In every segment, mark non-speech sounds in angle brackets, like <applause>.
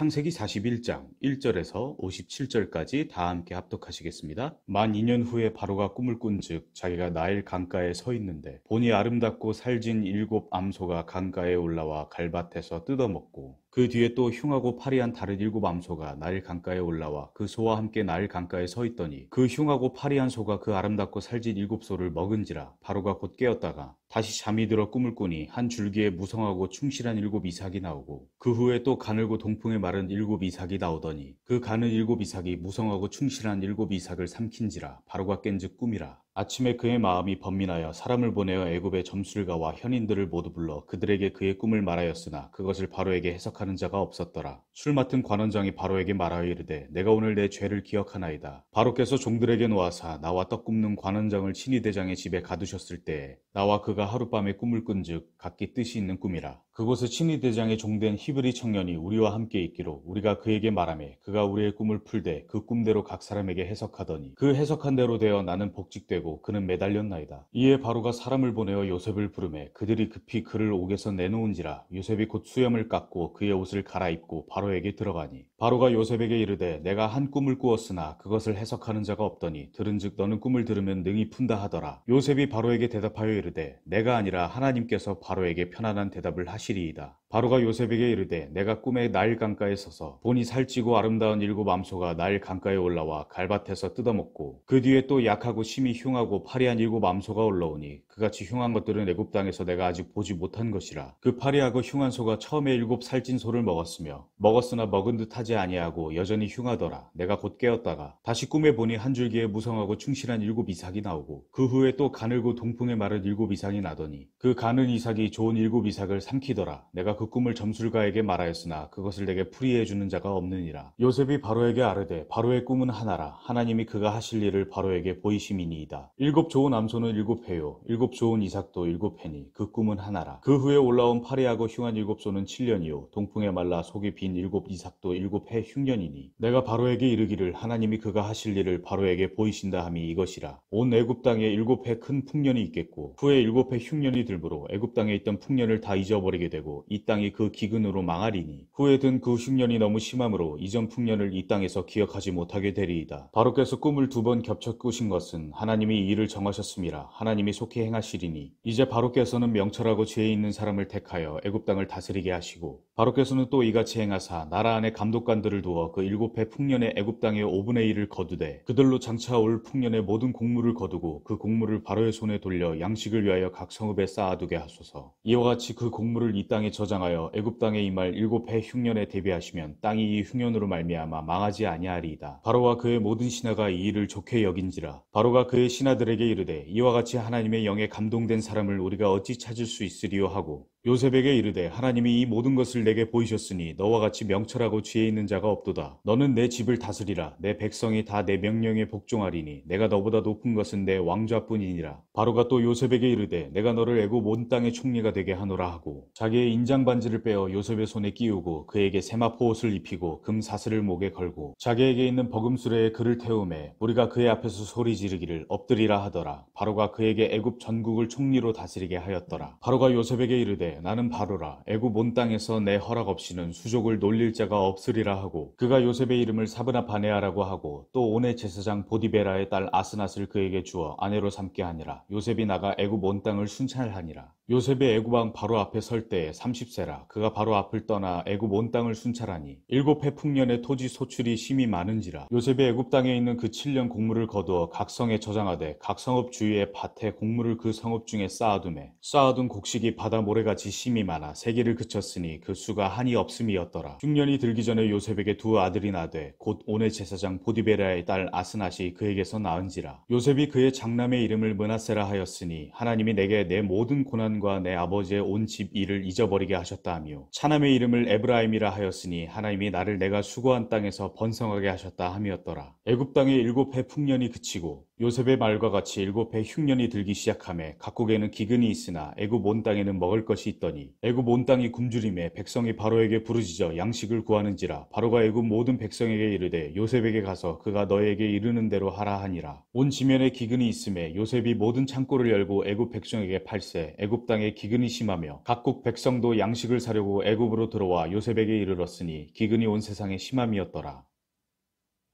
창세기 41장 1절에서 57절까지 다 함께 합독하시겠습니다. 만 2년 후에 바로가 꿈을 꾼즉 자기가 나일 강가에 서 있는데 보니 아름답고 살진 일곱 암소가 강가에 올라와 갈밭에서 뜯어먹고 그 뒤에 또 흉하고 파리한 다른 일곱 암소가 나일 강가에 올라와 그 소와 함께 나일 강가에 서 있더니 그 흉하고 파리한 소가 그 아름답고 살진 일곱 소를 먹은지라 바로가 곧 깨었다가 다시 잠이 들어 꿈을 꾸니 한 줄기에 무성하고 충실한 일곱 이삭이 나오고 그 후에 또 가늘고 동풍에 마른 일곱 이삭이 나오더니 그 가는 일곱 이삭이 무성하고 충실한 일곱 이삭을 삼킨지라 바로가 깬즉 꿈이라 아침에 그의 마음이 번민하여 사람을 보내어 애굽의 점술가와 현인들을 모두 불러 그들에게 그의 꿈을 말하였으나 그것을 바로에게 해석하는 자가 없었더라. 술 맡은 관원장이 바로에게 말하여 이르되 내가 오늘 내 죄를 기억하나이다. 바로께서 종들에게 놓아사 나와 떡 굽는 관원장을 친위대장의 집에 가두셨을 때에 나와 그가 하룻밤에 꿈을 꾼즉 각기 뜻이 있는 꿈이라. 그곳에 친위대장의 종된 히브리 청년이 우리와 함께 있기로 우리가 그에게 말하매 그가 우리의 꿈을 풀되 그 꿈대로 각 사람에게 해석하더니 그 해석한 대로 되어 나는 복직되고 그는 매달렸나이다. 이에 바로가 사람을 보내어 요셉을 부르매 그들이 급히 그를 옥에서 내놓은지라 요셉이 곧 수염을 깎고 그의 옷을 갈아입고 바로에게 들어가니 바로가 요셉에게 이르되 내가 한 꿈을 꾸었으나 그것을 해석하는 자가 없더니 들은즉 너는 꿈을 들으면 능히 푼다 하더라. 요셉이 바로에게 대답하여 이르되 내가 아니라 하나님께서 바로에게 편안한 대답을 하시 확실히이다. 바로가 요셉에게 이르되 내가 꿈에 날 강가에 서서 보니 살찌고 아름다운 일곱 암소가 날 강가에 올라와 갈밭에서 뜯어먹고 그 뒤에 또 약하고 심히 흉하고 파리한 일곱 암소가 올라오니 그같이 흉한 것들은 애굽 땅에서 내가 아직 보지 못한 것이라 그 파리하고 흉한 소가 처음에 일곱 살찐 소를 먹었으며 먹었으나 먹은 듯하지 아니하고 여전히 흉하더라 내가 곧 깨었다가 다시 꿈에 보니 한 줄기에 무성하고 충실한 일곱 이삭이 나오고 그 후에 또 가늘고 동풍에 마른 일곱 이삭이 나더니 그 가는 이삭이 좋은 일곱 이삭을 삼키더라 내가 그 꿈을 점술가에게 말하였으나 그것을 내게 풀이해 주는 자가 없느니라. 요셉이 바로에게 아뢰되 바로의 꿈은 하나라 하나님이 그가 하실 일을 바로에게 보이심이니이다. 일곱 좋은 암소는 일곱 해요 일곱 좋은 이삭도 일곱 해니 그 꿈은 하나라. 그 후에 올라온 파리하고 흉한 일곱 소는 7년이요 동풍에 말라 속이 빈 일곱 이삭도 일곱 해 흉년이니 내가 바로에게 이르기를 하나님이 그가 하실 일을 바로에게 보이신다 함이 이것이라. 온 애굽 땅에 일곱 해 큰 풍년이 있겠고 후에 일곱 해 흉년이 들므로 애굽 땅에 있던 풍년을 다 잊어버리게 되고 이 땅이 그 기근으로 망하리니 후에 든 그 흉년이 너무 심함으로 이전 풍년을 이 땅에서 기억하지 못하게 되리이다. 바로께서 꿈을 두 번 겹쳐 꾸신 것은 하나님이 이 일을 정하셨음이라 하나님이 속히 행하시리니 이제 바로께서는 명철하고 죄 있는 사람을 택하여 애굽 땅을 다스리게 하시고 바로께서는 또 이같이 행하사 나라 안에 감독관들을 두어 그 일곱 해 풍년의 애굽 땅의 5분의 1을 거두되 그들로 장차 올 풍년의 모든 곡물을 거두고 그 곡물을 바로의 손에 돌려 양식을 위하여 각 성읍에 쌓아두게 하소서 이와 같이 그 곡물을 이 땅에 저장 당하여 애굽 땅에 임할 일곱 해 흉년에 대비하시면 땅이 이 흉년으로 말미암아 망하지 아니하리이다. 바로와 그의 모든 신하가 이 일을 좋게 여긴지라 바로가 그의 신하들에게 이르되 이와 같이 하나님의 영에 감동된 사람을 우리가 어찌 찾을 수 있으리요 하고 요셉에게 이르되 하나님이 이 모든 것을 내게 보이셨으니 너와 같이 명철하고 지혜 있는 자가 없도다. 너는 내 집을 다스리라. 내 백성이 다 내 명령에 복종하리니 내가 너보다 높은 것은 내 왕좌뿐이니라. 바로가 또 요셉에게 이르되 내가 너를 애굽 온 땅의 총리가 되게 하노라 하고 자기의 인장 반지를 빼어 요셉의 손에 끼우고 그에게 세마포 옷을 입히고 금 사슬을 목에 걸고 자기에게 있는 버금수레에 그를 태우매 우리가 그의 앞에서 소리 지르기를 엎드리라 하더라. 바로가 그에게 애굽 전국을 총리로 다스리게 하였더라. 바로가 요셉에게 이르되 나는 바로라 애굽 온 땅에서 내 허락 없이는 수족을 놀릴 자가 없으리라 하고 그가 요셉의 이름을 사브나 바네아라고 하고 또 온의 제사장 보디베라의 딸 아스낫을 그에게 주어 아내로 삼게 하니라 요셉이 나가 애굽 온 땅을 순찰하니라 요셉의 애굽 왕 바로 앞에 설 때에 30세라 그가 바로 앞을 떠나 애굽 온 땅을 순찰하니 일곱 해풍년의 토지 소출이 심히 많은지라 요셉의 애굽 땅에 있는 그 7년 곡물을 거두어 각 성에 저장하되 각 성읍 주위의 밭에 곡물을 그 성읍 중에 쌓아둠에 쌓아둔 곡식이 바다 모래같이 심히 많아 세계를 그쳤으니 그 수가 한이 없음이었더라 중년이 들기 전에 요셉에게 두 아들이 나되 곧 온의 제사장 보디베라의 딸아스나시 그에게서 낳은지라 요셉이 그의 장남의 이름을 므나세라 하였으니 하나님이 내게 내 모든 고난 하나님과 내 아버지의 온 집 일을 잊어버리게 하셨다 하며 차남의 이름을 에브라임이라 하였으니 하나님이 나를 내가 수고한 땅에서 번성하게 하셨다 함이었더라. 애굽 땅의 일곱 해 풍년이 그치고 요셉의 말과 같이 일곱 해 흉년이 들기 시작함에 각국에는 기근이 있으나 애굽 온 땅에는 먹을 것이 있더니 애굽 온 땅이 굶주림에 백성이 바로에게 부르짖어 양식을 구하는지라 바로가 애굽 모든 백성에게 이르되 요셉에게 가서 그가 너에게 이르는 대로 하라 하니라 온 지면에 기근이 있음에 요셉이 모든 창고를 열고 애굽 백성에게 팔세 애굽 땅에 기근이 심하며 각국 백성도 양식을 사려고 애굽으로 들어와 요셉에게 이르렀으니 기근이 온 세상에 심함이었더라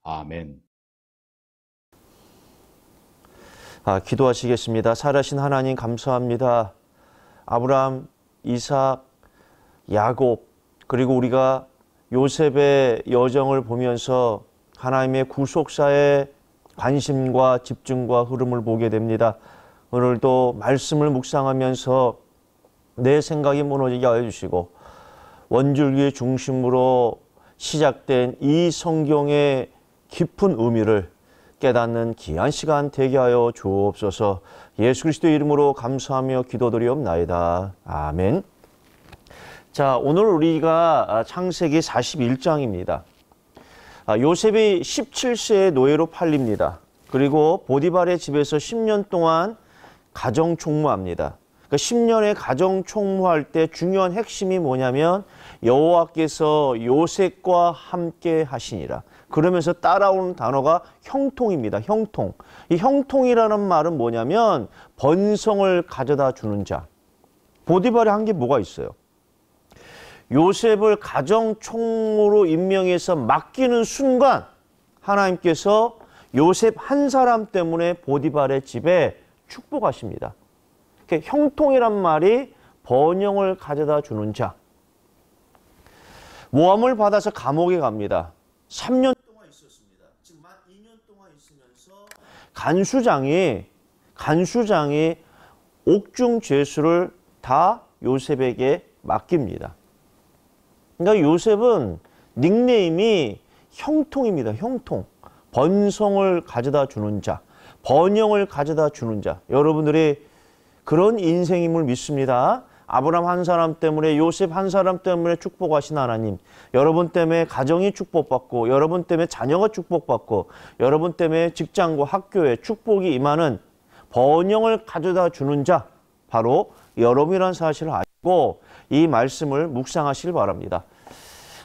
아멘 아, 기도하시겠습니다. 살아신 하나님 감사합니다. 아브라함, 이삭, 야곱 그리고 우리가 요셉의 여정을 보면서 하나님의 구속사의 관심과 집중과 흐름을 보게 됩니다. 오늘도 말씀을 묵상하면서 내 생각이 무너지게 하여 주시고 원줄기 중심으로 시작된 이 성경의 깊은 의미를 깨닫는 귀한 시간 되게 하여 주옵소서 예수 그리스도의 이름으로 감사하며 기도드리옵나이다. 아멘. 자, 오늘 우리가 아, 창세기 41장입니다. 아, 요셉이 17세의 노예로 팔립니다. 그리고 보디발의 집에서 10년 동안 가정 총무합니다. 그 그러니까 10년의 가정 총무할 때 중요한 핵심이 뭐냐면 여호와께서 요셉과 함께 하시니라. 그러면서 따라오는 단어가 형통입니다. 형통. 이 형통이라는 말은 뭐냐면 번성을 가져다 주는 자. 보디발에 한게 뭐가 있어요? 요셉을 가정총으로 임명해서 맡기는 순간 하나님께서 요셉 한 사람 때문에 보디발의 집에 축복하십니다. 그러니까 형통이란 말이 번영을 가져다 주는 자. 모함을 받아서 감옥에 갑니다. 3년 간수장이 간수장이 옥중 죄수를 다 요셉에게 맡깁니다. 그러니까 요셉은 닉네임이 형통입니다. 형통. 번성을 가져다 주는 자, 번영을 가져다 주는 자. 여러분들이 그런 인생임을 믿습니다. 아브라함 한 사람 때문에 요셉 한 사람 때문에 축복하신 하나님, 여러분 때문에 가정이 축복받고, 여러분 때문에 자녀가 축복받고, 여러분 때문에 직장과 학교에 축복이 임하는 번영을 가져다 주는 자, 바로 여러분이란 사실을 알고이 말씀을 묵상하시길 바랍니다.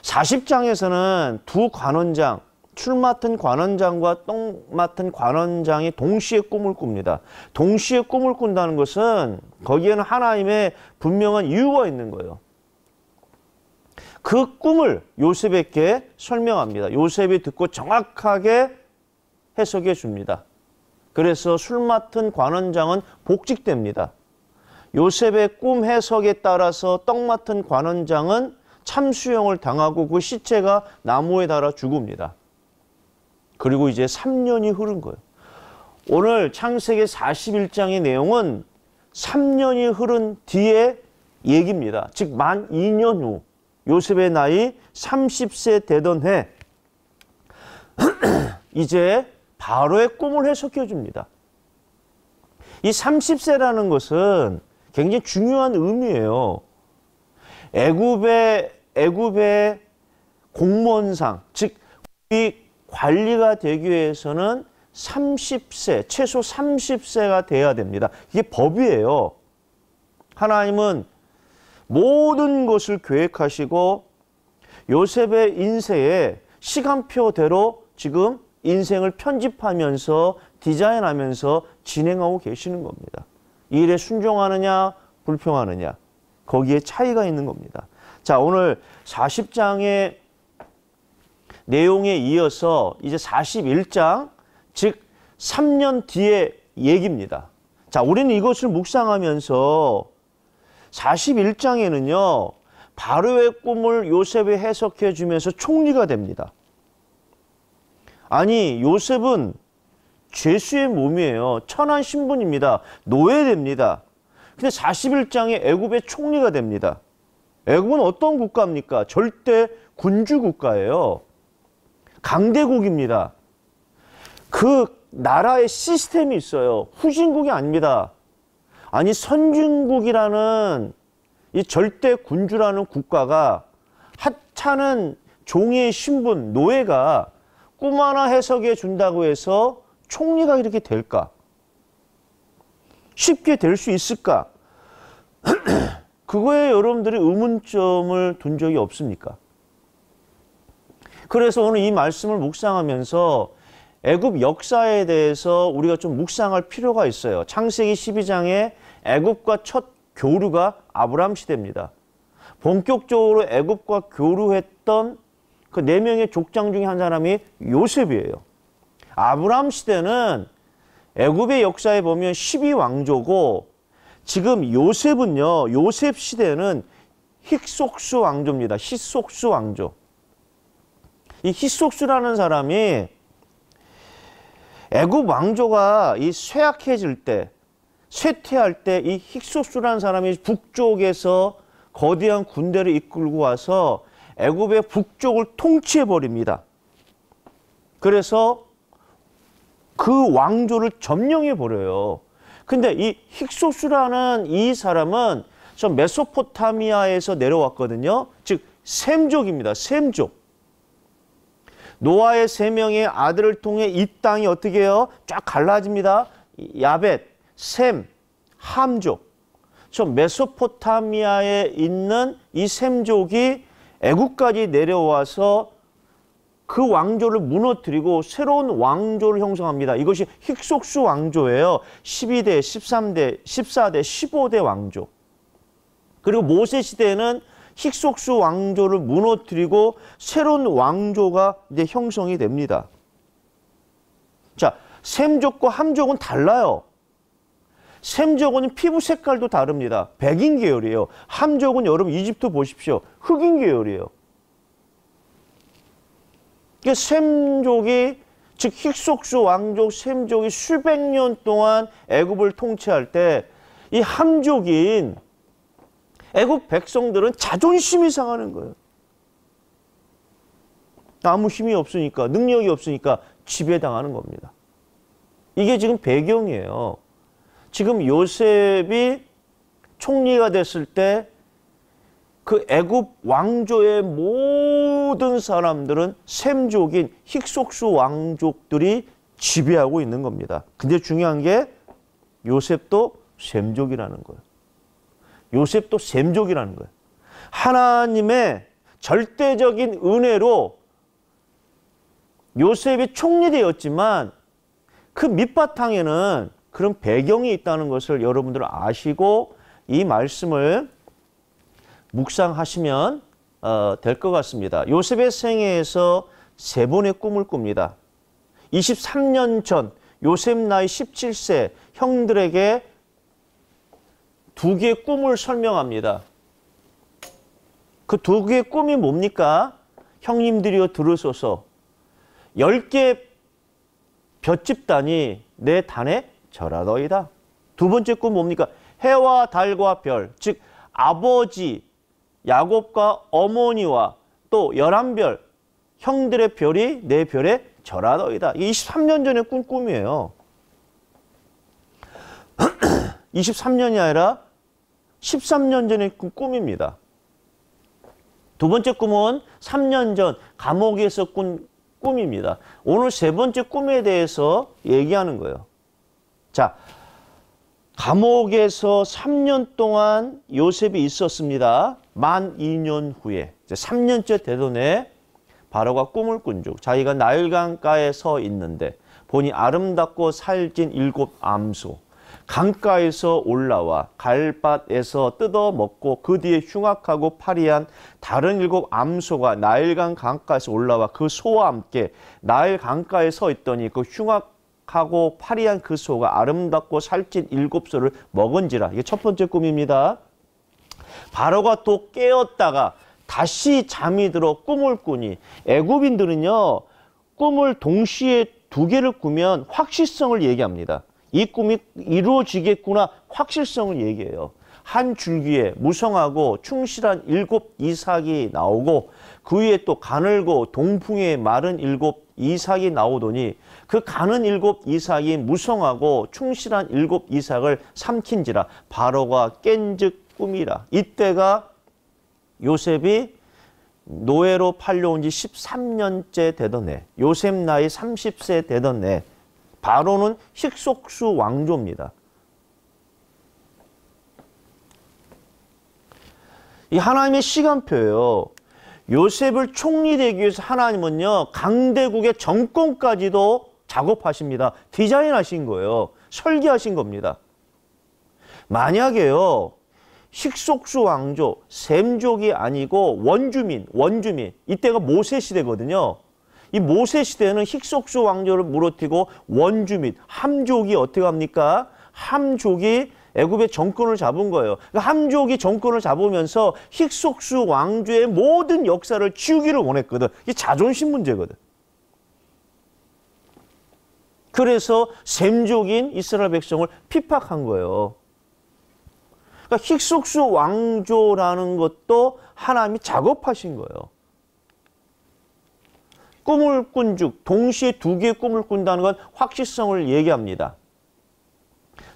40장에서는 두 관원장, 술 맡은 관원장과 똥 맡은 관원장이 동시에 꿈을 꿉니다. 동시에 꿈을 꾼다는 것은 거기에는 하나님의 분명한 이유가 있는 거예요. 그 꿈을 요셉에게 설명합니다. 요셉이 듣고 정확하게 해석해 줍니다. 그래서 술 맡은 관원장은 복직됩니다. 요셉의 꿈 해석에 따라서 떡 맡은 관원장은 참수형을 당하고 그 시체가 나무에 달아 죽습니다. 그리고 이제 3년이 흐른 거예요. 오늘 창세기 41장의 내용은 3년이 흐른 뒤에 얘기입니다. 즉 만 2년 후 요셉의 나이 30세 되던 해 <clears throat> 이제 바로의 꿈을 해석해 줍니다. 이 30세라는 것은 굉장히 중요한 의미예요. 애굽의 애굽의 공무원상 즉 관리가 되기 위해서는 30세, 최소 30세가 돼야 됩니다. 이게 법이에요. 하나님은 모든 것을 계획하시고 요셉의 인생에 시간표대로 지금 인생을 편집하면서 디자인하면서 진행하고 계시는 겁니다. 이 일에 순종하느냐 불평하느냐 거기에 차이가 있는 겁니다. 자 오늘 40장의 내용에 이어서 이제 41장 즉 3년 뒤의 얘기입니다. 자, 우리는 이것을 묵상하면서 41장에는요. 바로의 꿈을 요셉이 해석해 주면서 총리가 됩니다. 아니, 요셉은 죄수의 몸이에요. 천한 신분입니다. 노예됩니다. 근데 41장에 애굽의 총리가 됩니다. 애굽은 어떤 국가입니까? 절대 군주 국가예요. 강대국입니다. 그 나라의 시스템이 있어요. 후진국이 아닙니다. 아니 선진국이라는 이 절대 군주라는 국가가 하찮은 종의 신분 노예가 꿈 하나 해석해 준다고 해서 총리가 이렇게 될까? 쉽게 될 수 있을까? <clears throat> 그거에 여러분들이 의문점을 둔 적이 없습니까? 그래서 오늘 이 말씀을 묵상하면서 애굽 역사에 대해서 우리가 좀 묵상할 필요가 있어요. 창세기 12장에 애굽과 첫 교류가 아브람 시대입니다. 본격적으로 애굽과 교류했던 그 네 명의 족장 중에 한 사람이 요셉이에요. 아브람 시대는 애굽의 역사에 보면 12왕조고 지금 요셉은요. 요셉 시대는 힉속수 왕조입니다. 히속수 왕조. 이 히속수라는 사람이 애굽 왕조가 이 쇠약해질 때 쇠퇴할 때이 힉소스라는 사람이 북쪽에서 거대한 군대를 이끌고 와서 애굽의 북쪽을 통치해 버립니다. 그래서 그 왕조를 점령해 버려요. 근데 이힉소수라는이 사람은 저 메소포타미아에서 내려왔거든요. 즉샘족입니다샘족 노아의 세 명의 아들을 통해 이 땅이 어떻게 해요? 쫙 갈라집니다. 야벳, 셈, 함족. 저 메소포타미아에 있는 이 셈족이 애국까지 내려와서 그 왕조를 무너뜨리고 새로운 왕조를 형성합니다. 이것이 힉속수 왕조예요. 12대, 13대, 14대, 15대 왕조. 그리고 모세 시대에는 힉속수 왕조를 무너뜨리고 새로운 왕조가 이제 형성이 됩니다. 자, 샘족과 함족은 달라요. 샘족은 피부 색깔도 다릅니다. 백인 계열이에요. 함족은 여러분 이집트 보십시오. 흑인 계열이에요. 그러니까 샘족이 즉 힉속수 왕족 샘족이 수백 년 동안 애굽을 통치할 때 이 함족인 애국 백성들은 자존심이 상하는 거예요. 아무 힘이 없으니까 능력이 없으니까 지배당하는 겁니다. 이게 지금 배경이에요. 지금 요셉이 총리가 됐을 때 그 애굽 왕조의 모든 사람들은 셈족인 힉속수 왕족들이 지배하고 있는 겁니다. 근데 중요한 게 요셉도 셈족이라는 거예요. 요셉도 셈족이라는 거예요. 하나님의 절대적인 은혜로 요셉이 총리되었지만 그 밑바탕에는 그런 배경이 있다는 것을 여러분들 아시고 이 말씀을 묵상하시면 어, 될것 같습니다. 요셉의 생애에서 세 번의 꿈을 꿉니다. 23년 전 요셉 나이 17세 형들에게 두 개의 꿈을 설명합니다. 그 두 개의 꿈이 뭡니까? 형님들이여 들으소서. 열 개의 볕집단이 내 단에 절하더이다. 두 번째 꿈 뭡니까? 해와 달과 별, 즉 아버지 야곱과 어머니와 또 열한 별, 형들의 별이 내 별에 절하더이다. 23년 전에 꾼 꿈이에요. 23년이 아니라 13년 전의 그 꿈입니다. 두 번째 꿈은 3년 전 감옥에서 꾼 꿈입니다. 오늘 세 번째 꿈에 대해서 얘기하는 거예요. 자, 감옥에서 3년 동안 요셉이 있었습니다. 만 2년 후에 이제 3년째 되던 바로가 꿈을 꾼 중 자기가 나일강가에 서 있는데 보니 아름답고 살찐 일곱 암소 강가에서 올라와 갈밭에서 뜯어 먹고 그 뒤에 흉악하고 파리한 다른 일곱 암소가 나일강 강가에서 올라와 그 소와 함께 나일 강가에 서 있더니 그 흉악 하고 파리한 그 소가 아름답고 살찐 일곱 소를 먹은지라 이게 첫 번째 꿈입니다. 바로가 또 깨었다가 다시 잠이 들어 꿈을 꾸니 애굽인들은요 꿈을 동시에 두 개를 꾸면 확실성을 얘기합니다. 이 꿈이 이루어지겠구나 확실성을 얘기해요. 한 줄기에 무성하고 충실한 일곱 이삭이 나오고 그 위에 또 가늘고 동풍에 마른 일곱 이삭이 나오더니 그 가는 일곱 이삭이 무성하고 충실한 일곱 이삭을 삼킨지라 바로가 깬즉 꿈이라 이때가 요셉이 노예로 팔려온 지 13년째 되던 해 요셉 나이 30세 되던 해 바로는 식속수 왕조입니다. 이 하나님의 시간표예요. 요셉을 총리되기 위해서 하나님은요. 강대국의 정권까지도 작업하십니다. 디자인하신 거예요. 설계하신 겁니다. 만약에요. 식속수 왕조, 샘족이 아니고 원주민, 원주민. 이때가 모세 시대거든요. 이 모세 시대에는 힉속수 왕조를 무너뜨리고 원주 및 함족이 어떻게 합니까? 함족이 애굽의 정권을 잡은 거예요. 그러니까 함족이 정권을 잡으면서 힉속수 왕조의 모든 역사를 치우기를 원했거든. 이게 자존심 문제거든. 그래서 셈족인 이스라엘 백성을 핍박한 거예요. 그러니까 힉속수 왕조라는 것도 하나님이 작업하신 거예요. 꿈을 꾼즉 동시에 두 개의 꿈을 꾼다는 건 확실성을 얘기합니다.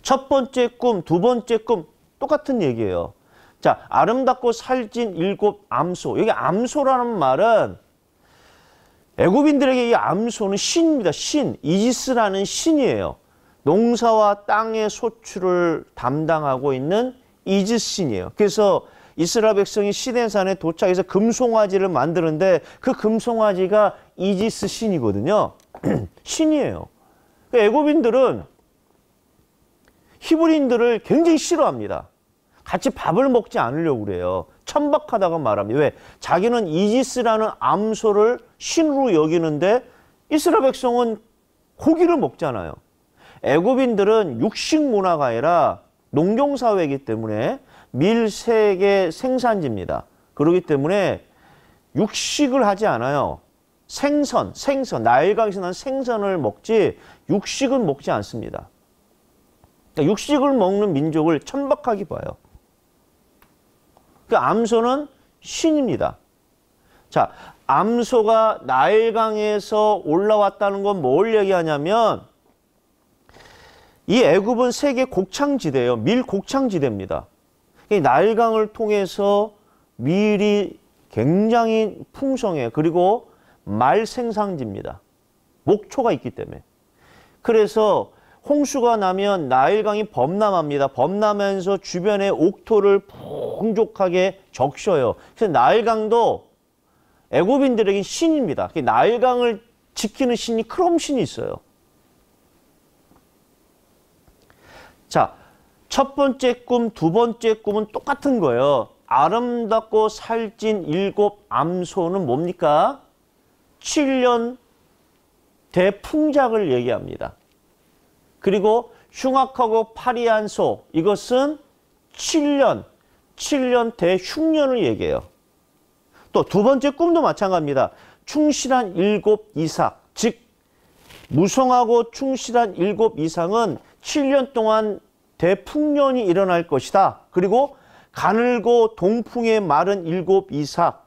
첫 번째 꿈, 두 번째 꿈 똑같은 얘기예요. 자, 아름답고 살찐 일곱 암소. 여기 암소라는 말은 애굽인들에게 이 암소는 신입니다. 신, 이지스라는 신이에요. 농사와 땅의 소출을 담당하고 있는 이지신이에요. 그래서 이스라엘 백성이 시덴산에 도착해서 금송아지를 만드는데 그 금송아지가 이지스 신이거든요. <clears throat> 신이에요. 그 애굽인들은 히브리인들을 굉장히 싫어합니다. 같이 밥을 먹지 않으려고 그래요. 천박하다고 말합니다. 왜? 자기는 이지스라는 암소를 신으로 여기는데 이스라엘 백성은 고기를 먹잖아요. 애굽인들은 육식 문화가 아니라 농경 사회이기 때문에 밀세계 생산지입니다. 그러기 때문에 육식을 하지 않아요. 생선, 생선, 나일강에서한 생선을 먹지 육식은 먹지 않습니다. 그러니까 육식을 먹는 민족을 천박하게 봐요. 그 암소는 신입니다. 자, 암소가 나일강에서 올라왔다는 건 뭘 얘기하냐면 이 애굽은 세계 곡창지대예요. 밀 곡창지대입니다. 나일강을 통해서 밀이 굉장히 풍성해 그리고 말 생산지입니다. 목초가 있기 때문에. 그래서 홍수가 나면 나일강이 범람합니다. 범람하면서 주변의 옥토를 풍족하게 적셔요. 그래서 나일강도 애굽인들에게 신입니다. 그 나일강을 지키는 신이 크롬신이 있어요. 자, 첫 번째 꿈, 두 번째 꿈은 똑같은 거예요. 아름답고 살찐 일곱 암소는 뭡니까? 7년 대풍작을 얘기합니다. 그리고 흉악하고 파리한 소 이것은 7년 7년 대흉년을 얘기해요. 또 두 번째 꿈도 마찬가지입니다. 충실한 일곱 이삭 즉 무성하고 충실한 일곱 이상은 7년 동안 대풍년이 일어날 것이다. 그리고 가늘고 동풍에 마른 일곱 이삭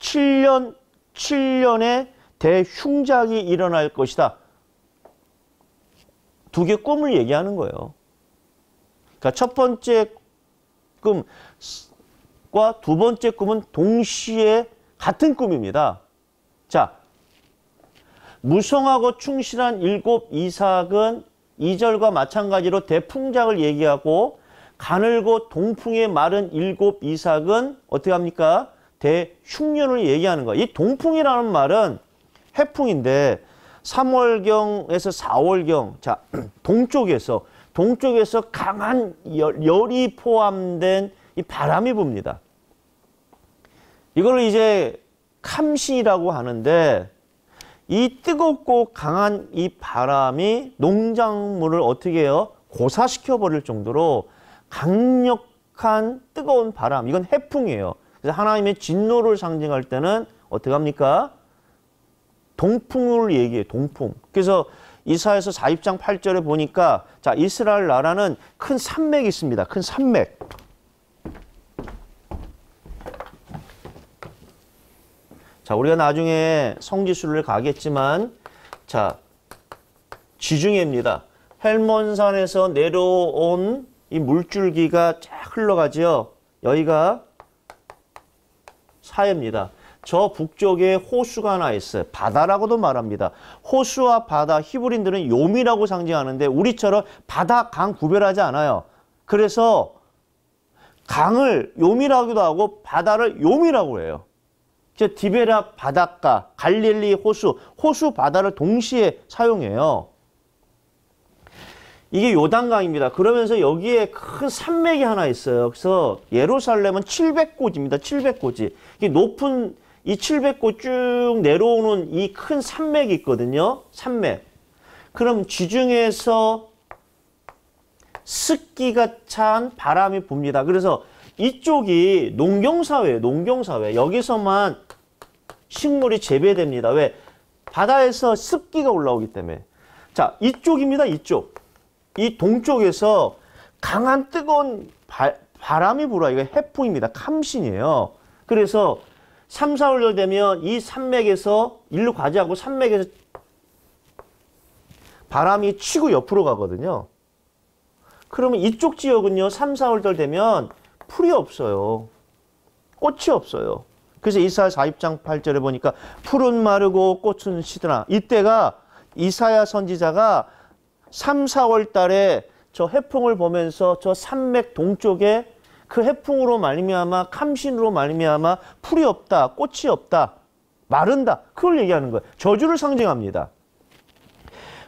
7년 7년에 대흉작이 일어날 것이다. 두 개 꿈을 얘기하는 거예요. 그러니까 첫 번째 꿈과 두 번째 꿈은 동시에 같은 꿈입니다. 자, 무성하고 충실한 일곱 이삭은 이절과 마찬가지로 대풍작을 얘기하고 가늘고 동풍에 마른 일곱 이삭은 어떻게 합니까? 대흉년을 얘기하는 거야. 이 동풍이라는 말은 해풍인데 3월경에서 4월경 자 <clears throat> 동쪽에서 동쪽에서 강한 열, 이 포함된 이 바람이 붑니다. 이걸 이제 캄신이라고 하는데 이 뜨겁고 강한 이 바람이 농작물을 어떻게 해요? 고사시켜 버릴 정도로 강력한 뜨거운 바람 이건 해풍이에요. 그래서 하나님의 진노를 상징할 때는 어떻게 합니까? 동풍을 얘기해 동풍. 그래서 이사에서 40장 8절에 보니까 자 이스라엘 나라는 큰 산맥이 있습니다. 큰 산맥. 자 우리가 나중에 성지수를 가겠지만 자 지중해입니다. 헬몬산에서 내려온 이 물줄기가 쫙 흘러가지요. 여기가 사해입니다. 저 북쪽에 호수가 하나 있어요. 바다라고도 말합니다. 호수와 바다, 히브린들은 요미라고 상징하는데 우리처럼 바다, 강 구별하지 않아요. 그래서 강을 요미라고도 하고 바다를 요미라고 해요. 디베라 바닷가, 갈릴리 호수, 호수 바다를 동시에 사용해요. 이게 요단강입니다. 그러면서 여기에 큰 산맥이 하나 있어요. 그래서 예루살렘은 700고지입니다. 700고지. 이 높은 이 700고 쭉 내려오는 이 큰 산맥이 있거든요. 산맥. 그럼 지중해에서 습기가 찬 바람이 붑니다. 그래서 이쪽이 농경사회예요. 농경사회. 여기서만 식물이 재배됩니다. 왜? 바다에서 습기가 올라오기 때문에. 자, 이쪽입니다. 이쪽. 이 동쪽에서 강한 뜨거운 바, 바람이 불어 이거 해풍입니다. 캄신이에요. 그래서 3, 4월로 되면 이 산맥에서 일로 과제하고 산맥에서 바람이 치고 옆으로 가거든요. 그러면 이쪽 지역은요. 3, 4월달 되면 풀이 없어요. 꽃이 없어요. 그래서 이사야 4장 8절에 보니까 풀은 마르고 꽃은 시드나 이때가 이사야 선지자가 3, 4월 달에 저 해풍을 보면서 저 산맥 동쪽에 그 해풍으로 말미암아 캄신으로 말미암아 풀이 없다, 꽃이 없다, 마른다. 그걸 얘기하는 거예요. 저주를 상징합니다.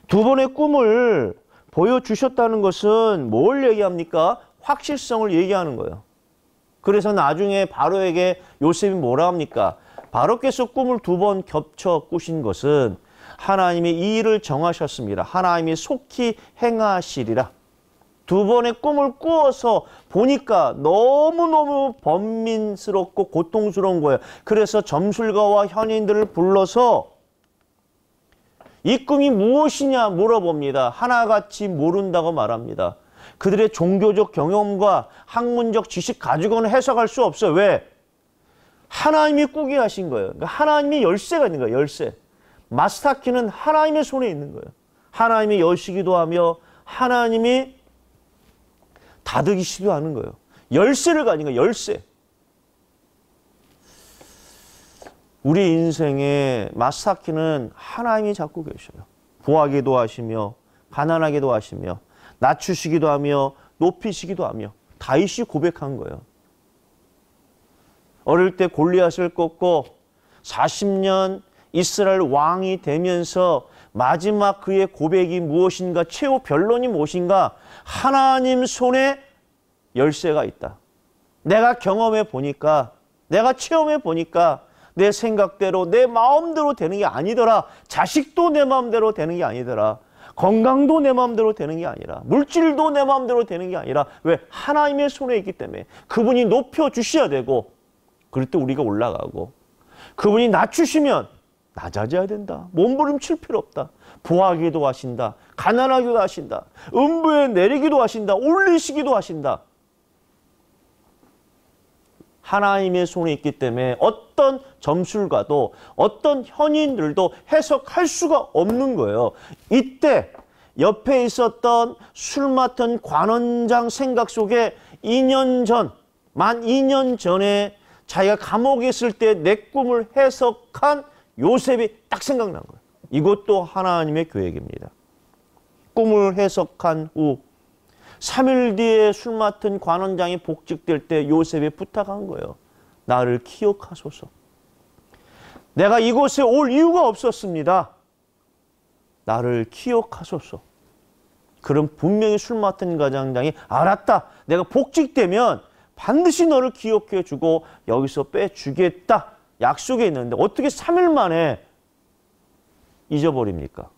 두 번의 꿈을 보여주셨다는 것은 뭘 얘기합니까? 확실성을 얘기하는 거예요. 그래서 나중에 바로에게 요셉이 뭐라 합니까? 바로께서 꿈을 두 번 겹쳐 꾸신 것은 하나님이 이 일을 정하셨습니다. 하나님이 속히 행하시리라. 두 번의 꿈을 꾸어서 보니까 너무너무 번민스럽고 고통스러운 거예요. 그래서 점술가와 현인들을 불러서 이 꿈이 무엇이냐 물어봅니다. 하나같이 모른다고 말합니다. 그들의 종교적 경험과 학문적 지식 가지고는 해석할 수 없어요. 왜? 하나님이 꾸게 하신 거예요. 그러니까 하나님이 열쇠가 있는 거예요. 열쇠. 마스터키는 하나님의 손에 있는 거예요. 하나님이 열시기도 하며 하나님이 다득이시도 하는 거예요. 열쇠를 가진 거 열쇠. 우리 인생의 마스터키는 하나님이 잡고 계셔요. 부하기도 하시며 가난하기도 하시며 낮추시기도 하며 높이시기도 하며 다윗이 고백한 거예요. 어릴 때 골리앗을 꺾고 40년 이스라엘 왕이 되면서 마지막 그의 고백이 무엇인가 최후 변론이 무엇인가 하나님 손에 열쇠가 있다. 내가 경험해 보니까 내가 체험해 보니까 내 생각대로 내 마음대로 되는 게 아니더라. 자식도 내 마음대로 되는 게 아니더라. 건강도 내 마음대로 되는 게 아니라 물질도 내 마음대로 되는 게 아니라 왜 하나님의 손에 있기 때문에 그분이 높여 주셔야 되고 그럴 때 우리가 올라가고 그분이 낮추시면 낮아져야 된다. 몸부림칠 필요 없다. 부하기도 하신다. 가난하기도 하신다. 음부에 내리기도 하신다. 올리시기도 하신다. 하나님의 손에 있기 때문에 어떤 점술가도 어떤 현인들도 해석할 수가 없는 거예요. 이때 옆에 있었던 술 맡은 관원장 생각 속에 2년 전, 만 2년 전에 자기가 감옥에 있을 때 내 꿈을 해석한 요셉이 딱 생각난 거예요. 이것도 하나님의 계획입니다. 꿈을 해석한 후 3일 뒤에 술 맡은 관원장이 복직될 때 요셉이 부탁한 거예요. 나를 기억하소서. 내가 이곳에 올 이유가 없었습니다. 나를 기억하소서. 그럼 분명히 술 맡은 과장장이 알았다. 내가 복직되면 반드시 너를 기억해 주고 여기서 빼주겠다. 약속이 있는데 어떻게 3일 만에 잊어버립니까?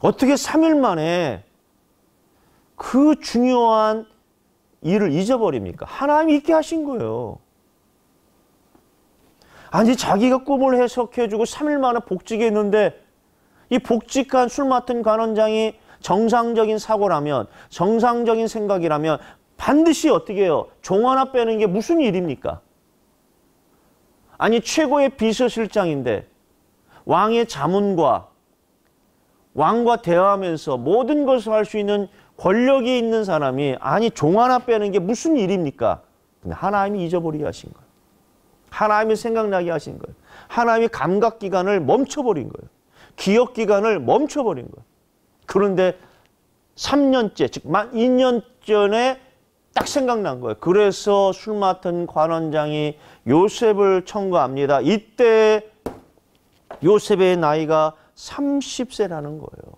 어떻게 3일 만에 그 중요한 일을 잊어버립니까? 하나님이 있게 하신 거예요. 아니 자기가 꿈을 해석해주고 3일 만에 복직이 있는데 이 복직한 술 맡은 간원장이 정상적인 사고라면 정상적인 생각이라면 반드시 어떻게 해요? 종 하나 빼는 게 무슨 일입니까? 아니 최고의 비서실장인데 왕의 자문과 왕과 대화하면서 모든 것을 할 수 있는 권력이 있는 사람이 아니 종 하나 빼는 게 무슨 일입니까? 근데 하나님이 잊어버리게 하신 거예요. 하나님이 생각나게 하신 거예요. 하나님이 감각 기관을 멈춰버린 거예요. 기억 기간을 멈춰버린 거예요. 그런데 3년째, 즉, 만 2년 전에 딱 생각난 거예요. 그래서 술 맡은 관원장이 요셉을 청구합니다. 이때 요셉의 나이가 30세라는 거예요.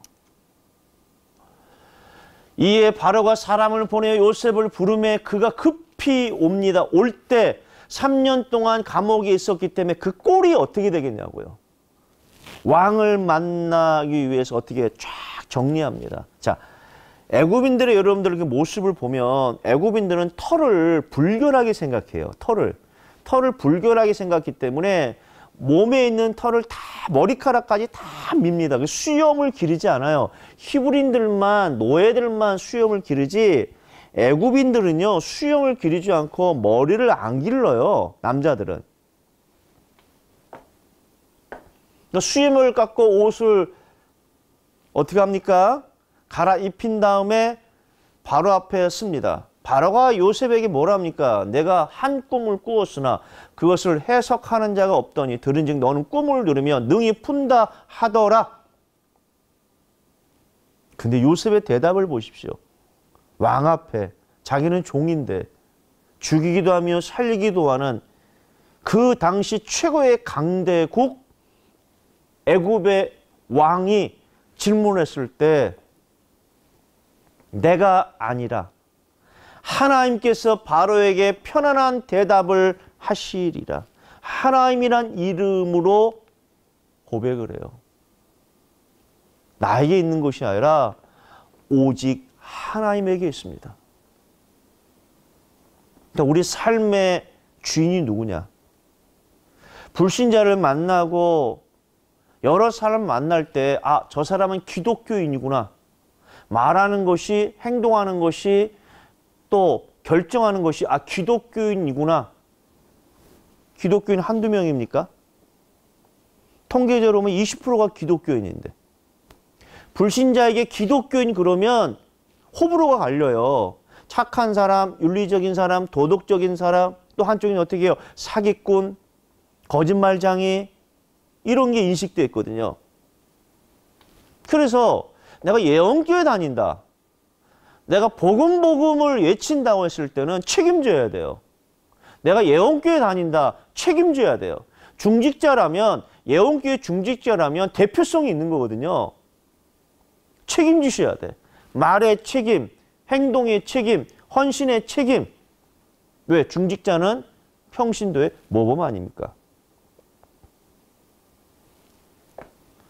이에 바로가 사람을 보내 요셉을 부름에 그가 급히 옵니다. 올 때 3년 동안 감옥에 있었기 때문에 그 꼴이 어떻게 되겠냐고요. 왕을 만나기 위해서 어떻게 쫙 정리합니다. 자, 애굽인들의 여러분들 그 모습을 보면 애굽인들은 털을 불결하게 생각해요. 털을 털을 불결하게 생각했기 때문에 몸에 있는 털을 다 머리카락까지 다 밉니다. 그 수염을 기르지 않아요. 히브린들만 노예들만 수염을 기르지 애굽인들은요 수염을 기르지 않고 머리를 안 길러요. 남자들은 그러니까 수염을 깎고 옷을 어떻게 합니까? 갈아입힌 다음에 바로 앞에 씁니다. 바로가 요셉에게 뭐랍니까? 내가 한 꿈을 꾸었으나 그것을 해석하는 자가 없더니 들은즉 너는 꿈을 누르며 능히 푼다 하더라. 근데 요셉의 대답을 보십시오. 왕 앞에 자기는 종인데 죽이기도 하며 살리기도 하는 그 당시 최고의 강대국 애굽의 왕이 질문했을 때 내가 아니라 하나님께서 바로에게 편안한 대답을 하시리라. 하나님이란 이름으로 고백을 해요. 나에게 있는 것이 아니라 오직 하나님에게 있습니다. 그러니까 우리 삶의 주인이 누구냐? 불신자를 만나고 여러 사람 만날 때, 아, 저 사람은 기독교인이구나. 말하는 것이 행동하는 것이 또 결정하는 것이 아 기독교인이구나. 기독교인 한두 명입니까? 통계적으로 보면 20%가 기독교인인데 불신자에게 기독교인 그러면 호불호가 갈려요. 착한 사람, 윤리적인 사람, 도덕적인 사람 또 한쪽은 어떻게 해요? 사기꾼, 거짓말장애 이런 게 인식돼 있거든요. 그래서 내가 예언교회 다닌다. 내가 복음 복음을 외친다고 했을 때는 책임져야 돼요. 내가 예언교회 다닌다. 책임져야 돼요. 중직자라면 예언교회 중직자라면 대표성이 있는 거거든요. 책임지셔야 돼. 말의 책임, 행동의 책임, 헌신의 책임. 왜? 중직자는 평신도의 모범 아닙니까?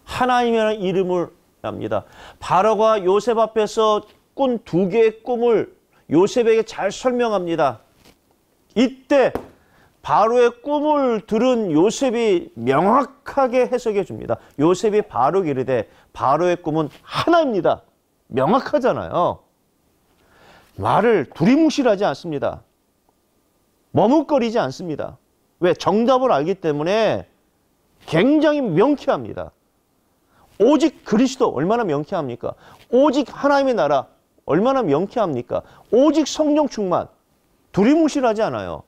하나님의 이름을 합니다. 바로가 요셉 앞에서 꾼 두 개의 꿈을 요셉에게 잘 설명합니다. 이때 바로의 꿈을 들은 요셉이 명확하게 해석해 줍니다. 요셉이 바로 이르되 바로의 꿈은 하나입니다. 명확하잖아요. 말을 두리뭉실하지 않습니다. 머뭇거리지 않습니다. 왜? 정답을 알기 때문에 굉장히 명쾌합니다. 오직 그리스도 얼마나 명쾌합니까? 오직 하나님의 나라 얼마나 명쾌합니까? 오직 성령 충만 두리뭉실하지 않아요.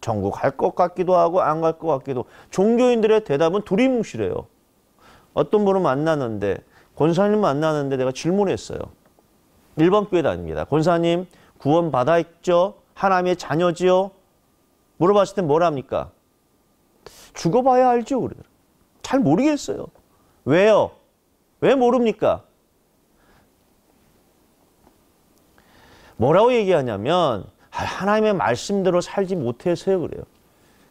전국 갈 것 같기도 하고 안 갈 것 같기도 종교인들의 대답은 두리뭉실해요. 어떤 분을 만나는데 권사님 만나는데 내가 질문했어요. 일반 교회 다닙니다. 권사님 구원 받아 있죠? 하나님의 자녀지요? 물어봤을 때 뭐랍니까? 죽어봐야 알죠. 그래요. 잘 모르겠어요. 왜요? 왜 모릅니까? 뭐라고 얘기하냐면 아, 하나님의 말씀대로 살지 못해서요 그래요.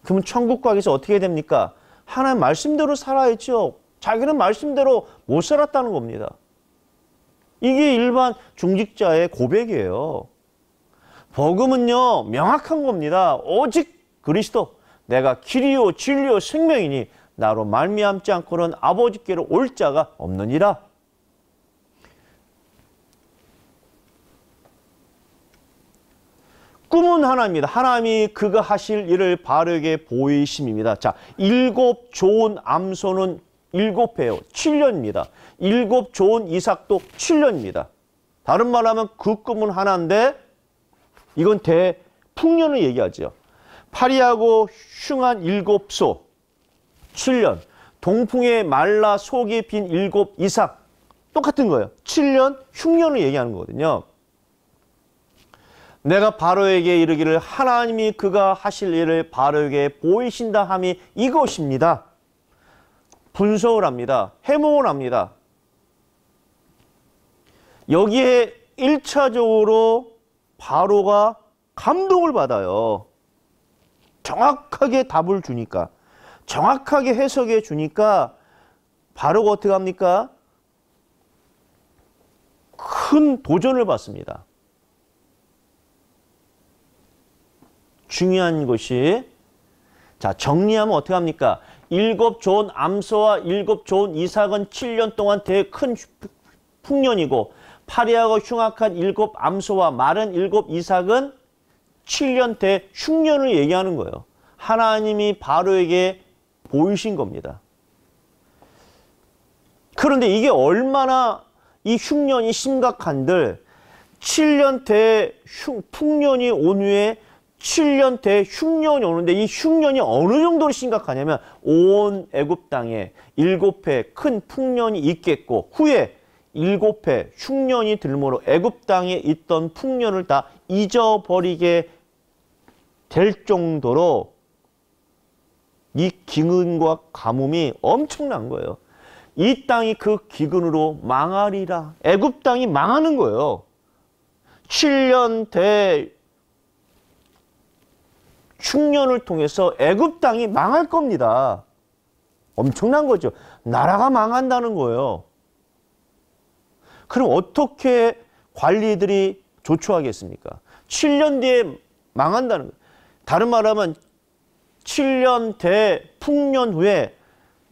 그러면 천국 가기서 어떻게 됩니까? 하나님 말씀대로 살아야죠. 자기는 말씀대로 못 살았다는 겁니다. 이게 일반 중직자의 고백이에요. 복음은요 명확한 겁니다. 오직 그리스도 내가 길이요 진리요 생명이니 나로 말미암지 않고는 아버지께로 올 자가 없느니라. 꿈은 하나입니다. 하나님이 그가 하실 일을 바르게 보이심입니다. 자, 일곱 좋은 암소는 일곱 해요. 7년입니다. 일곱 좋은 이삭도 7년입니다. 다른 말하면 그 꿈은 하나인데 이건 대풍년을 얘기하죠. 파리하고 흉한 일곱 소, 7년. 동풍에 말라 속이 빈 일곱 이상 똑같은 거예요. 7년, 흉년을 얘기하는 거거든요. 내가 바로에게 이르기를 하나님이 그가 하실 일을 바로에게 보이신다 함이 이것입니다. 분석을 합니다. 해몽을 합니다. 여기에 1차적으로 바로가 감동을 받아요. 정확하게 답을 주니까. 정확하게 해석해 주니까 바로 어떻게 합니까? 큰 도전을 받습니다. 중요한 것이 자 정리하면 어떻게 합니까? 일곱 좋은 암소와 일곱 좋은 이삭은 7년 동안 대 큰 풍년이고 파리하고 흉악한 일곱 암소와 마른 일곱 이삭은 7년 대 흉년을 얘기하는 거예요. 하나님이 바로에게 보이신 겁니다. 그런데 이게 얼마나 이 흉년이 심각한들 7년 대 흉, 풍년이 온 후에 7년 대 흉년이 오는데 이 흉년이 어느 정도로 심각하냐면 온 애굽 땅에 7회 큰 풍년이 있겠고 후에 7회 흉년이 들므로 애굽 땅에 있던 풍년을 다 잊어버리게 될 정도로 이 기근과 가뭄이 엄청난 거예요. 이 땅이 그 기근으로 망하리라. 애굽 땅이 망하는 거예요. 7년 대 흉년을 통해서 애굽 땅이 망할 겁니다. 엄청난 거죠. 나라가 망한다는 거예요. 그럼 어떻게 관리들이 조처하겠습니까? 7년 뒤에 망한다는 거예요. 다른 말하면 7년 대풍년 후에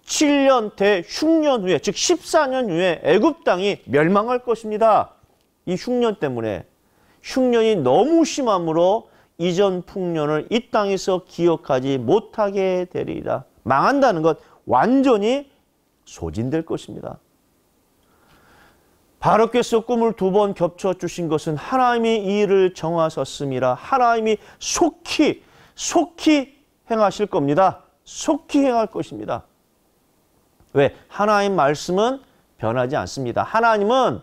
7년 대흉년 후에 즉 14년 후에 애굽 땅이 멸망할 것입니다. 이 흉년 때문에 흉년이 너무 심함으로 이전 풍년을 이 땅에서 기억하지 못하게 되리라. 망한다는 것 완전히 소진될 것입니다. 바로께서 꿈을 두 번 겹쳐 주신 것은 하나님이 이를 정하셨습니다. 하나님이 속히 속히 행하실 겁니다. 속히 행할 것입니다. 왜? 하나님 말씀은 변하지 않습니다. 하나님은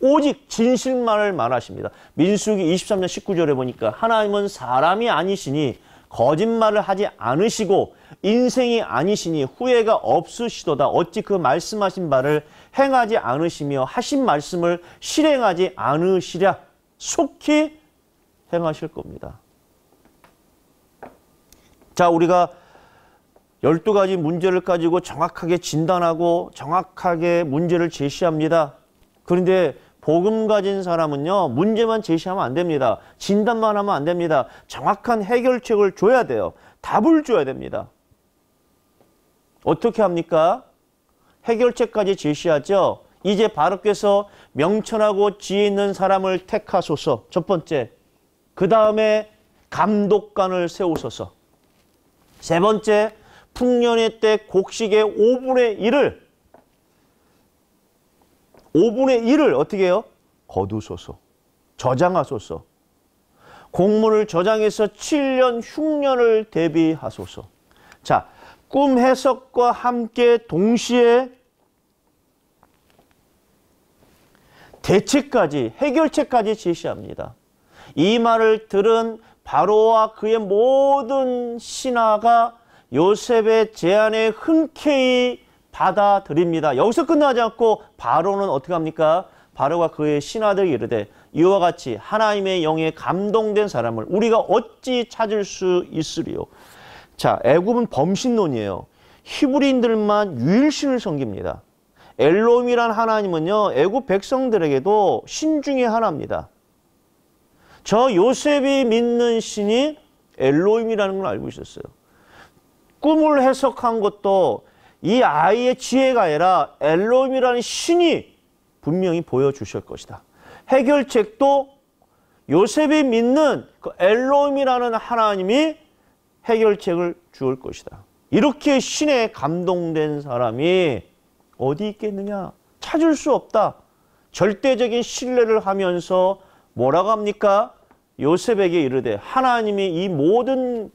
오직 진실만을 말하십니다. 민수기 23년 19절에 보니까 하나님은 사람이 아니시니 거짓말을 하지 않으시고 인생이 아니시니 후회가 없으시도다. 어찌 그 말씀하신 바를 행하지 않으시며 하신 말씀을 실행하지 않으시랴. 속히 행하실 겁니다. 자, 우리가 12가지 문제를 가지고 정확하게 진단하고 정확하게 문제를 제시합니다. 그런데 복음 가진 사람은요, 문제만 제시하면 안 됩니다. 진단만 하면 안 됩니다. 정확한 해결책을 줘야 돼요. 답을 줘야 됩니다. 어떻게 합니까? 해결책까지 제시하죠. 이제 바로께서 명천하고 지혜 있는 사람을 택하소서. 첫 번째. 그 다음에 감독관을 세우소서. 세 번째, 풍년의 때 곡식의 5분의 1을 5분의 1을 어떻게 해요? 거두소서. 저장하소서. 공문을 저장해서 7년 흉년을 대비하소서. 자, 꿈 해석과 함께 동시에 대책까지 해결책까지 제시합니다. 이 말을 들은 바로와 그의 모든 신하가 요셉의 제안에 흔쾌히 받아들입니다. 여기서 끝나지 않고 바로는 어떻게 합니까? 바로가 그의 신하들 이르되 이와 같이 하나님의 영에 감동된 사람을 우리가 어찌 찾을 수 있으리요. 자, 애굽은 범신론이에요. 히브리인들만 유일신을 섬깁니다. 엘롬이란 하나님은요. 애굽 백성들에게도 신 중의 하나입니다. 저 요셉이 믿는 신이 엘로임이라는 걸 알고 있었어요. 꿈을 해석한 것도 이 아이의 지혜가 아니라 엘로임이라는 신이 분명히 보여주실 것이다. 해결책도 요셉이 믿는 그 엘로임이라는 하나님이 해결책을 주올 것이다. 이렇게 신에 감동된 사람이 어디 있겠느냐? 찾을 수 없다. 절대적인 신뢰를 하면서 뭐라고 합니까? 요셉에게 이르되 하나님이 이 모든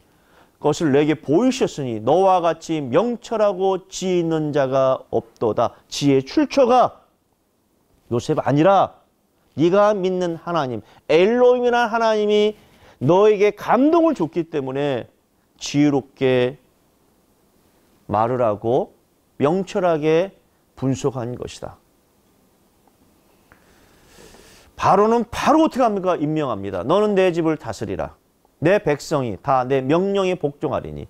것을 내게 보이셨으니 너와 같이 명철하고 지 있는 자가 없도다. 지의 출처가 요셉 아니라 네가 믿는 하나님 엘로임이라는 하나님이 너에게 감동을 줬기 때문에 지혜롭게 말을 하고 명철하게 분석한 것이다. 바로는 바로 어떻게 합니까? 임명합니다. 너는 내 집을 다스리라. 내 백성이 다 내 명령에 복종하리니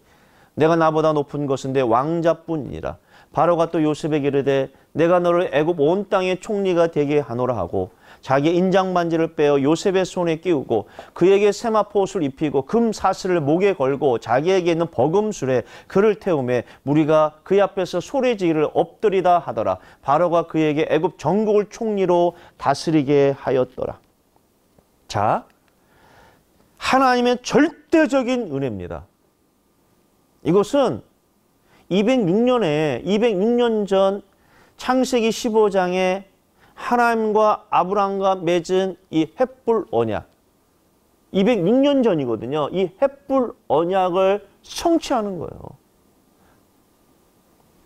내가 나보다 높은 것은 내 왕자뿐이라. 바로가 또 요셉에게 이르되 내가 너를 애굽 온 땅의 총리가 되게 하노라 하고 자기 인장반지를 빼어 요셉의 손에 끼우고 그에게 세마포옷을 입히고 금 사슬을 목에 걸고 자기에게 있는 버금술에 그를 태우매 무리가 그 앞에서 소리지기를 엎드리다 하더라 바로가 그에게 애굽 전국을 총리로 다스리게 하였더라 자 하나님의 절대적인 은혜입니다 이것은 206년에 206년 전 창세기 15장에 하나님과 아브라함과 맺은 이 햇불 언약 206년 전이거든요. 이 햇불 언약을 성취하는 거예요.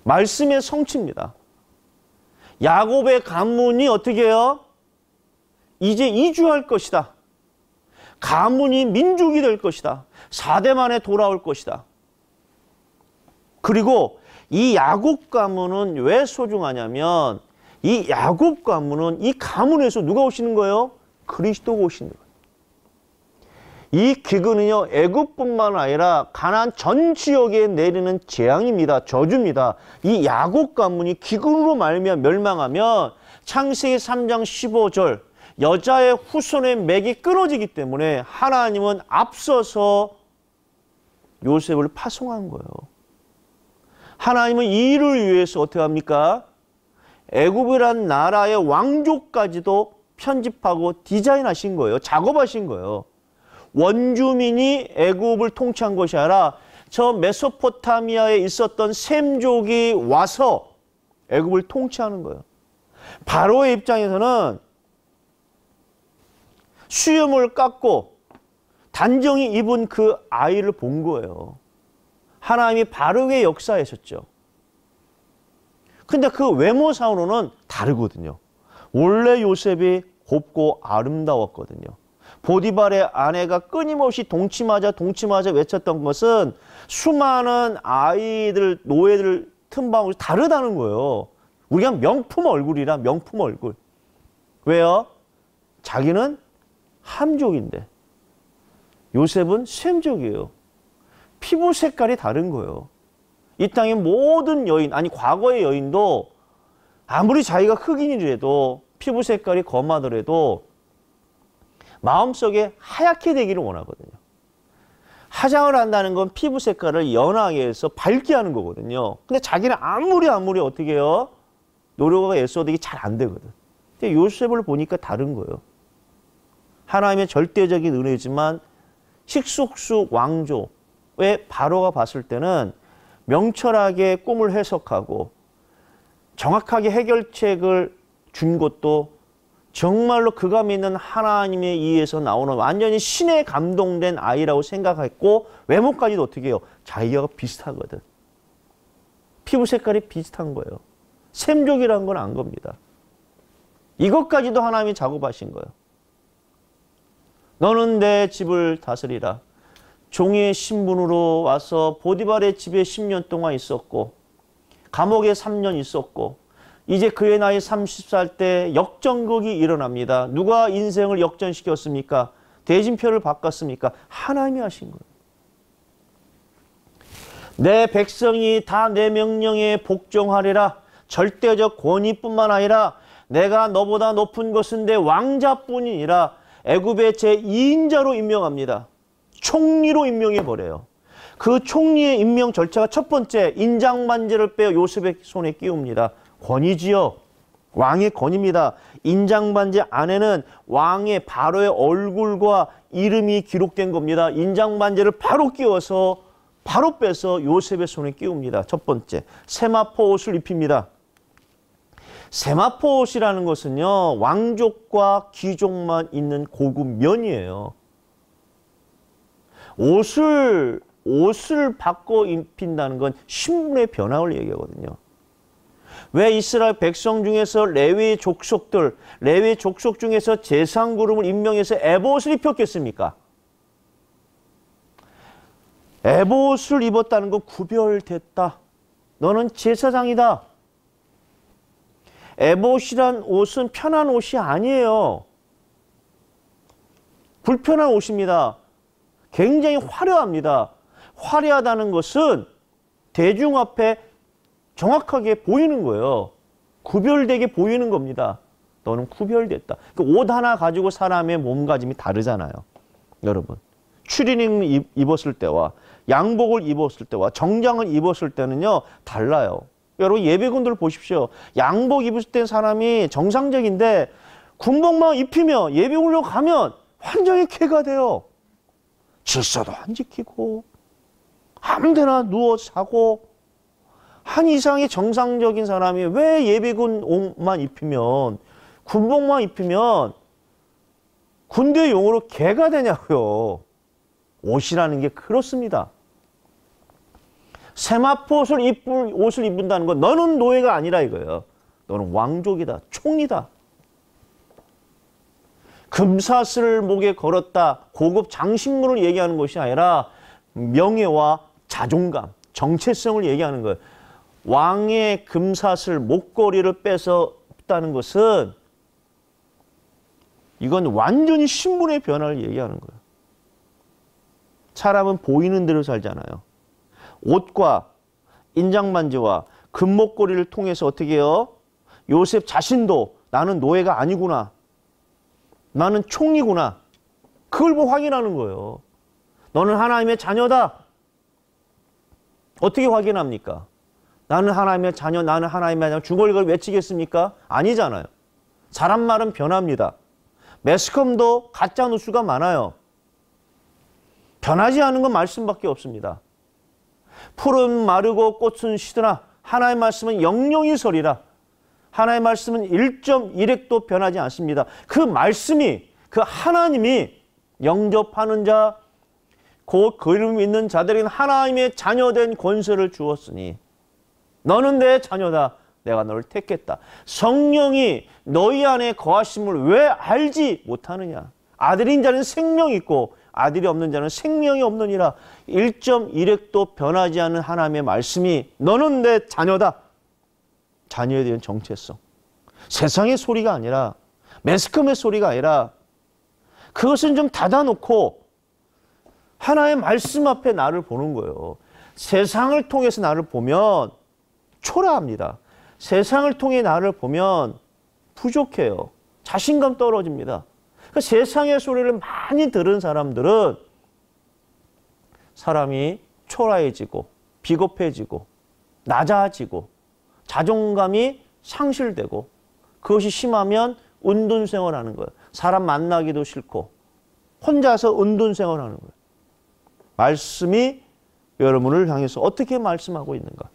말씀의 성취입니다. 야곱의 가문이 어떻게 해요? 이제 이주할 것이다. 가문이 민족이 될 것이다. 4대 만에 돌아올 것이다. 그리고 이 야곱 가문은 왜 소중하냐면 이 야곱 가문은 이 가문에서 누가 오시는 거예요? 그리스도가 오시는 거예요. 이 기근은요 애굽뿐만 아니라 가난 전 지역에 내리는 재앙입니다 저주입니다 이 야곱 가문이 기근으로 말면 멸망하면 창세기 3장 15절 여자의 후손의 맥이 끊어지기 때문에 하나님은 앞서서 요셉을 파송한 거예요 하나님은 이 일을 위해서 어떻게 합니까 애굽이란 나라의 왕조까지도 편집하고 디자인하신 거예요. 작업하신 거예요. 원주민이 애굽을 통치한 것이 아니라 저 메소포타미아에 있었던 셈족이 와서 애굽을 통치하는 거예요. 바로의 입장에서는 수염을 깎고 단정히 입은 그 아이를 본 거예요. 하나님이 바로의 역사였었죠. 근데 그 외모상으로는 다르거든요. 원래 요셉이 곱고 아름다웠거든요. 보디발의 아내가 끊임없이 동침하자 동침하자 외쳤던 것은 수많은 아이들 노예들 틈방울 다르다는 거예요. 우리가 명품 얼굴이라 명품 얼굴. 왜요? 자기는 함족인데 요셉은 샘족이에요. 피부 색깔이 다른 거예요. 이 땅의 모든 여인, 아니 과거의 여인도 아무리 자기가 흑인이라도 피부 색깔이 검하더라도 마음속에 하얗게 되기를 원하거든요. 화장을 한다는 건 피부 색깔을 연하게 해서 밝게 하는 거거든요. 근데 자기는 아무리 아무리 어떻게 해요? 노력과 애써도 이게 잘 안 되거든. 근데 요셉을 보니까 다른 거예요. 하나님의 절대적인 은혜지만 식숙숙 왕조의 바로가 봤을 때는 명철하게 꿈을 해석하고 정확하게 해결책을 준 것도 정말로 그가 믿는 하나님의이에서 나오는 완전히 신에 감동된 아이라고 생각했고 외모까지도 어떻게 해요? 자기가 비슷하거든. 피부 색깔이 비슷한 거예요. 샘족이라는 건 안 겁니다. 이것까지도 하나님이 작업하신 거예요. 너는 내 집을 다스리라. 종의 신분으로 와서 보디발의 집에 10년 동안 있었고 감옥에 3년 있었고 이제 그의 나이 30살 때 역전극이 일어납니다. 누가 인생을 역전시켰습니까? 대진표를 바꿨습니까? 하나님이 하신 거예요. 내 백성이 다 내 명령에 복종하리라. 절대적 권위뿐만 아니라 내가 너보다 높은 것은 내 왕자뿐이니라. 애굽의 제2인자로 임명합니다. 총리로 임명해버려요. 그 총리의 임명 절차가 첫 번째 인장반지를 빼어 요셉의 손에 끼웁니다. 권위지요. 왕의 권입니다. 인장반지 안에는 왕의 바로의 얼굴과 이름이 기록된 겁니다. 인장반지를 바로 끼워서 바로 빼서 요셉의 손에 끼웁니다. 첫 번째 세마포 옷을 입힙니다. 세마포 옷이라는 것은요 왕족과 귀족만 있는 고급 면이에요. 옷을 옷을 바꿔 입힌다는 건 신분의 변화를 얘기하거든요. 왜 이스라엘 백성 중에서 레위 족속들, 레위 족속 중에서 제상 그룹을 임명해서 에봇을 입혔겠습니까? 에봇을 입었다는 건 구별됐다. 너는 제사장이다. 에봇이란 옷은 편한 옷이 아니에요. 불편한 옷입니다. 굉장히 화려합니다. 화려하다는 것은 대중 앞에 정확하게 보이는 거예요. 구별되게 보이는 겁니다. 너는 구별됐다. 그옷 하나 가지고 사람의 몸가짐이 다르잖아요. 여러분. 추리닝 입었을 때와 양복을 입었을 때와 정장을 입었을 때는요. 달라요. 여러분 예비군들 보십시오. 양복 입을 때 사람이 정상적인데 군복만 입히면 예비군으로 가면 환장의 쾌가 돼요. 질서도 안 지키고 아무데나 누워 자고 한 이상의 정상적인 사람이 왜 예비군 옷만 입히면 군복만 입히면 군대 용으로 개가 되냐고요. 옷이라는 게 그렇습니다. 세마포 를 입을 옷을 입는다는 건 너는 노예가 아니라 이거예요. 너는 왕족이다, 총리다. 금사슬 목에 걸었다 고급 장식물을 얘기하는 것이 아니라 명예와 자존감, 정체성을 얘기하는 거예요. 왕의 금사슬 목걸이를 뺏었다는 것은 이건 완전히 신분의 변화를 얘기하는 거예요. 사람은 보이는 대로 살잖아요. 옷과 인장만지와 금목걸이를 통해서 어떻게 해요? 요셉 자신도 나는 노예가 아니구나. 나는 총리구나. 그걸 뭐 확인하는 거예요. 너는 하나님의 자녀다. 어떻게 확인합니까? 나는 하나님의 자녀, 나는 하나님의 자녀. 중얼걸 외치겠습니까? 아니잖아요. 사람 말은 변합니다. 매스컴도 가짜 뉴스가 많아요. 변하지 않은 건 말씀밖에 없습니다. 풀은 마르고 꽃은 시드나 하나의 말씀은 영영이 서리라. 하나의 말씀은 1.1핵도 변하지 않습니다. 그 말씀이 그 하나님이 영접하는 자, 곧그이 있는 자들에게 하나님의 자녀된 권세를 주었으니 너는 내 자녀다. 내가 너를 택했다. 성령이 너희 안에 거하심을 왜 알지 못하느냐. 아들인 자는 생명이 있고 아들이 없는 자는 생명이 없느니라. 1.1핵도 변하지 않은 하나님의 말씀이 너는 내 자녀다. 자녀에 대한 정체성. 세상의 소리가 아니라 매스컴의 소리가 아니라 그것은 좀 닫아놓고 하나의 말씀 앞에 나를 보는 거예요. 세상을 통해서 나를 보면 초라합니다. 세상을 통해 나를 보면 부족해요. 자신감 떨어집니다. 그 세상의 소리를 많이 들은 사람들은 사람이 초라해지고 비겁해지고 낮아지고 자존감이 상실되고 그것이 심하면 은둔 생활하는 거예요. 사람 만나기도 싫고 혼자서 은둔 생활하는 거예요. 말씀이 여러분을 향해서 어떻게 말씀하고 있는가.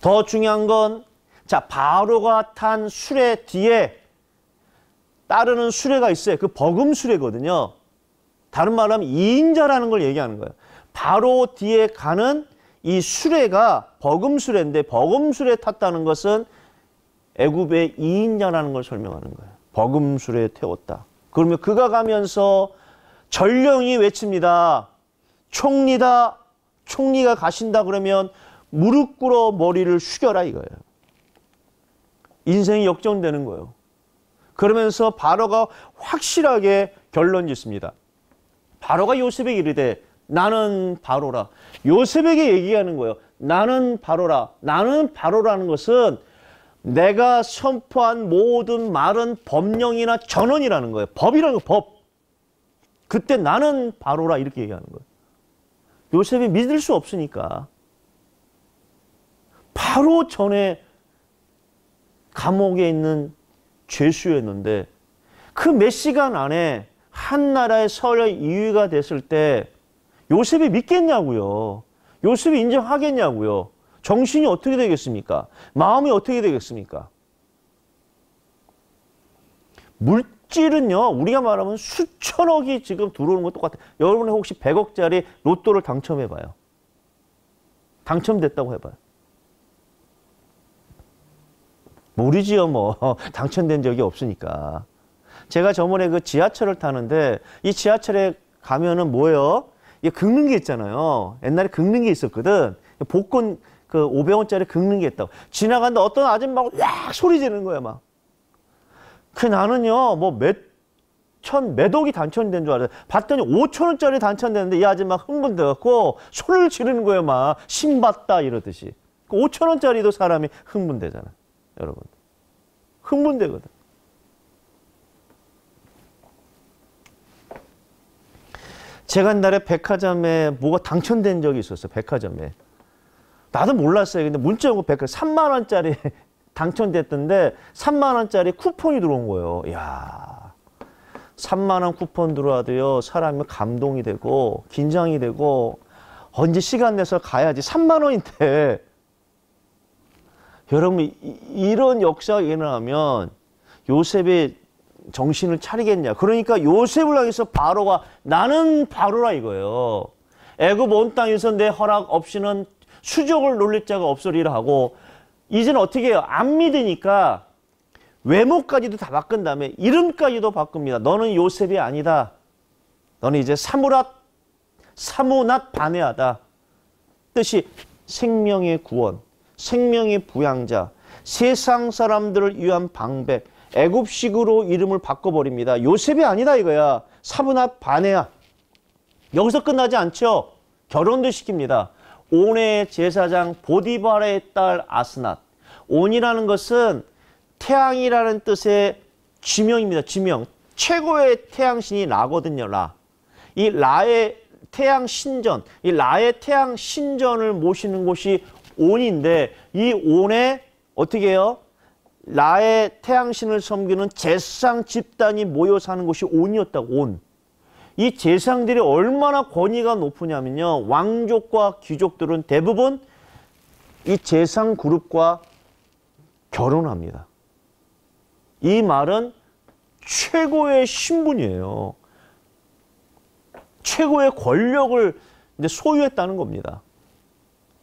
더 중요한 건 자, 바로가 탄 수레 뒤에 따르는 수레가 있어요. 그 버금 수레거든요. 다른 말로 하면 이인자라는 걸 얘기하는 거예요. 바로 뒤에 가는 이 수레가 버금수레인데 버금수레 탔다는 것은 애굽의 이인자라는걸 설명하는 거예요. 버금수레 태웠다. 그러면 그가 가면서 전령이 외칩니다. 총리다. 총리가 가신다 그러면 무릎 꿇어 머리를 숙여라 이거예요. 인생이 역전되는 거예요. 그러면서 바로가 확실하게 결론 짓습니다. 바로가 요셉에게 이르되 나는 바로라. 요셉에게 얘기하는 거예요. 나는 바로라. 나는 바로라는 것은 내가 선포한 모든 말은 법령이나 전원이라는 거예요. 법이라는 거, 법. 그때 나는 바로라 이렇게 얘기하는 거예요. 요셉이 믿을 수 없으니까 바로 전에 감옥에 있는 죄수였는데 그 몇 시간 안에 한 나라의 서열 2위가 됐을 때 요셉이 믿겠냐고요. 요셉이 인정하겠냐고요. 정신이 어떻게 되겠습니까? 마음이 어떻게 되겠습니까? 물질은요, 우리가 말하면 수천억이 지금 들어오는 것 똑같아요. 여러분 혹시 100억짜리 로또를 당첨해봐요. 당첨됐다고 해봐요. 모르지요, 뭐. <laughs> 당첨된 적이 없으니까. 제가 저번에 그 지하철을 타는데 이 지하철에 가면은 뭐예요? 이 긁는 게 있잖아요. 옛날에 긁는 게 있었거든. 복권 그 500원짜리 긁는 게 있다고. 지나가는데 어떤 아줌마가 약 소리 지르는 거야, 막. 그 나는요, 뭐 몇, 천, 몇 억이 단천된 줄알았어 봤더니 5천원짜리 단천됐는데 이 아줌마 흥분돼갖고 소리를 지르는 거예 막. 신봤다, 이러듯이. 5천원짜리도 그 사람이 흥분되잖아, 여러분. 흥분되거든. 제가 옛날에 백화점에 뭐가 당첨된 적이 있었어요. 백화점에. 나도 몰랐어요. 근데 문자 오고 백화점 3만 원짜리 <laughs> 당첨됐던데 3만 원짜리 쿠폰이 들어온 거예요. 야 3만 원 쿠폰 들어와도요. 사람이 감동이 되고 긴장이 되고 언제 시간 내서 가야지 3만 원인데 여러분 이런 역사가 일어나면 요셉이 정신을 차리겠냐. 그러니까 요셉을 향해서 바로가 나는 바로라 이거예요. 애굽 온 땅에서 내 허락 없이는 수족을 놀릴 자가 없으리라 하고 이제는 어떻게 해요? 안 믿으니까 외모까지도 다 바꾼 다음에 이름까지도 바꿉니다. 너는 요셉이 아니다. 너는 이제 사무랏 사무낫 반해하다. 뜻이 생명의 구원, 생명의 부양자, 세상 사람들을 위한 방백, 애굽식으로 이름을 바꿔버립니다. 요셉이 아니다 이거야. 사브합 반해야. 여기서 끝나지 않죠. 결혼도 시킵니다. 온의 제사장 보디발의 딸 아스낫. 온이라는 것은 태양이라는 뜻의 지명입니다. 지명. 최고의 태양신이 라거든요. 라. 이 라의 태양 신전, 이 라의 태양 신전을 모시는 곳이 온인데 이 온에 어떻게 해요? 라의 태양신을 섬기는 제상 집단이 모여 사는 곳이 온이었다고 온. 이 제상들이 얼마나 권위가 높으냐면요. 왕족과 귀족들은 대부분 이 제상 그룹과 결혼합니다. 이 말은 최고의 신분이에요. 최고의 권력을 이제 소유했다는 겁니다.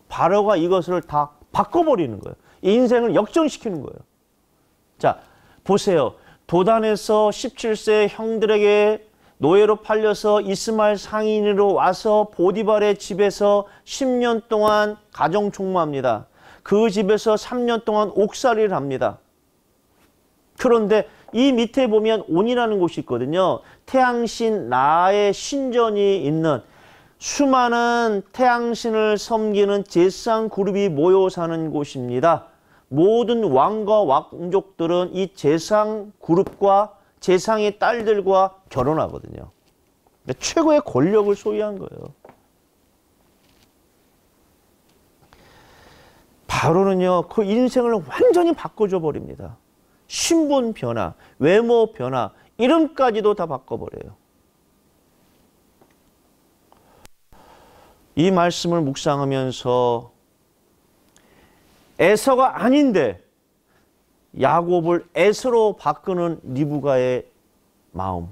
바로가 이것을 다 바꿔버리는 거예요. 인생을 역전시키는 거예요. 자, 보세요. 도단에서 17세 형들에게 노예로 팔려서 이스마엘 상인으로 와서 보디발의 집에서 10년 동안 가정 총무합니다. 그 집에서 3년 동안 옥살이를 합니다. 그런데 이 밑에 보면 온이라는 곳이 있거든요. 태양신 나의 신전이 있는 수많은 태양신을 섬기는 제상 그룹이 모여 사는 곳입니다. 모든 왕과 왕족들은 이 재상 그룹과 재상의 딸들과 결혼하거든요. 그러니까 최고의 권력을 소유한 거예요. 바로는요, 그 인생을 완전히 바꿔줘 버립니다. 신분 변화, 외모 변화, 이름까지도 다 바꿔버려요. 이 말씀을 묵상하면서 에서가 아닌데 야곱을 에서로 바꾸는 리브가의 마음.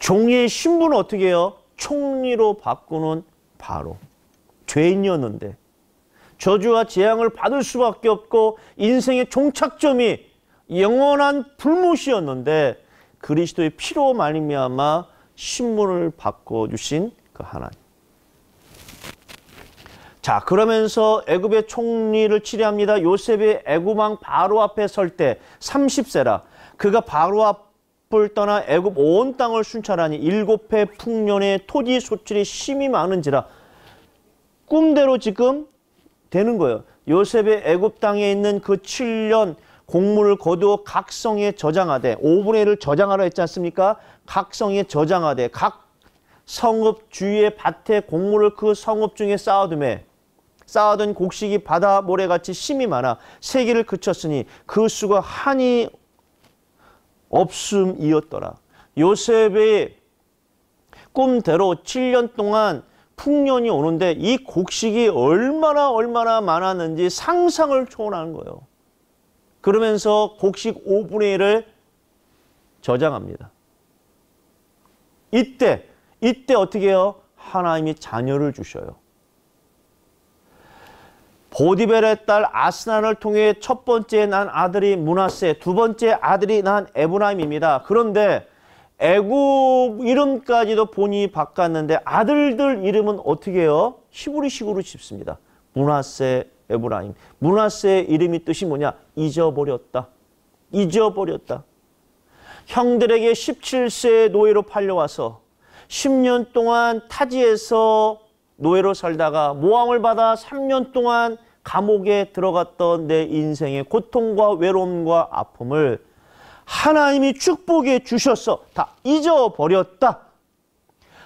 종의 신분 어떻게 해요? 총리로 바꾸는 바로. 죄인이었는데 저주와 재앙을 받을 수밖에 없고 인생의 종착점이 영원한 불못이었는데 그리스도의 피로 말미암아 신분을 바꿔 주신 그 하나님. 자 그러면서 애굽의 총리를 치리합니다. 요셉이 애굽왕 바로 앞에 설 때 30세라 그가 바로 앞을 떠나 애굽 온 땅을 순찰하니 일곱 해 풍년에 토지 소출이 심히 많은지라 꿈대로 지금 되는 거예요. 요셉의 애굽 땅에 있는 그 7년 곡물을 거두어 각 성에 저장하되 5분의 1을 저장하라 했지 않습니까? 각 성에 저장하되 각 성읍 주위의 밭에 곡물을 그 성읍 중에 쌓아둠에 쌓아둔 곡식이 바다 모래같이 심이 많아 세기를 그쳤으니 그 수가 한이 없음이었더라. 요셉의 꿈대로 7년 동안 풍년이 오는데 이 곡식이 얼마나 얼마나 많았는지 상상을 초월하는 거예요. 그러면서 곡식 5분의 1을 저장합니다. 이때 이때 어떻게 해요? 하나님이 자녀를 주셔요. 보디벨의 딸아스난을 통해 첫 번째 난 아들이 문하세, 두 번째 아들이 난 에브라임입니다. 그런데 애굽 이름까지도 본인이 바꿨는데 아들들 이름은 어떻게 해요? 히브리식으로 짓습니다. 문하세, 에브라임. 문하세의 이름이 뜻이 뭐냐? 잊어버렸다. 잊어버렸다. 형들에게 17세 노예로 팔려와서 10년 동안 타지에서 노예로 살다가 모함을 받아 3년 동안 감옥에 들어갔던 내 인생의 고통과 외로움과 아픔을 하나님이 축복해 주셨서다 잊어버렸다.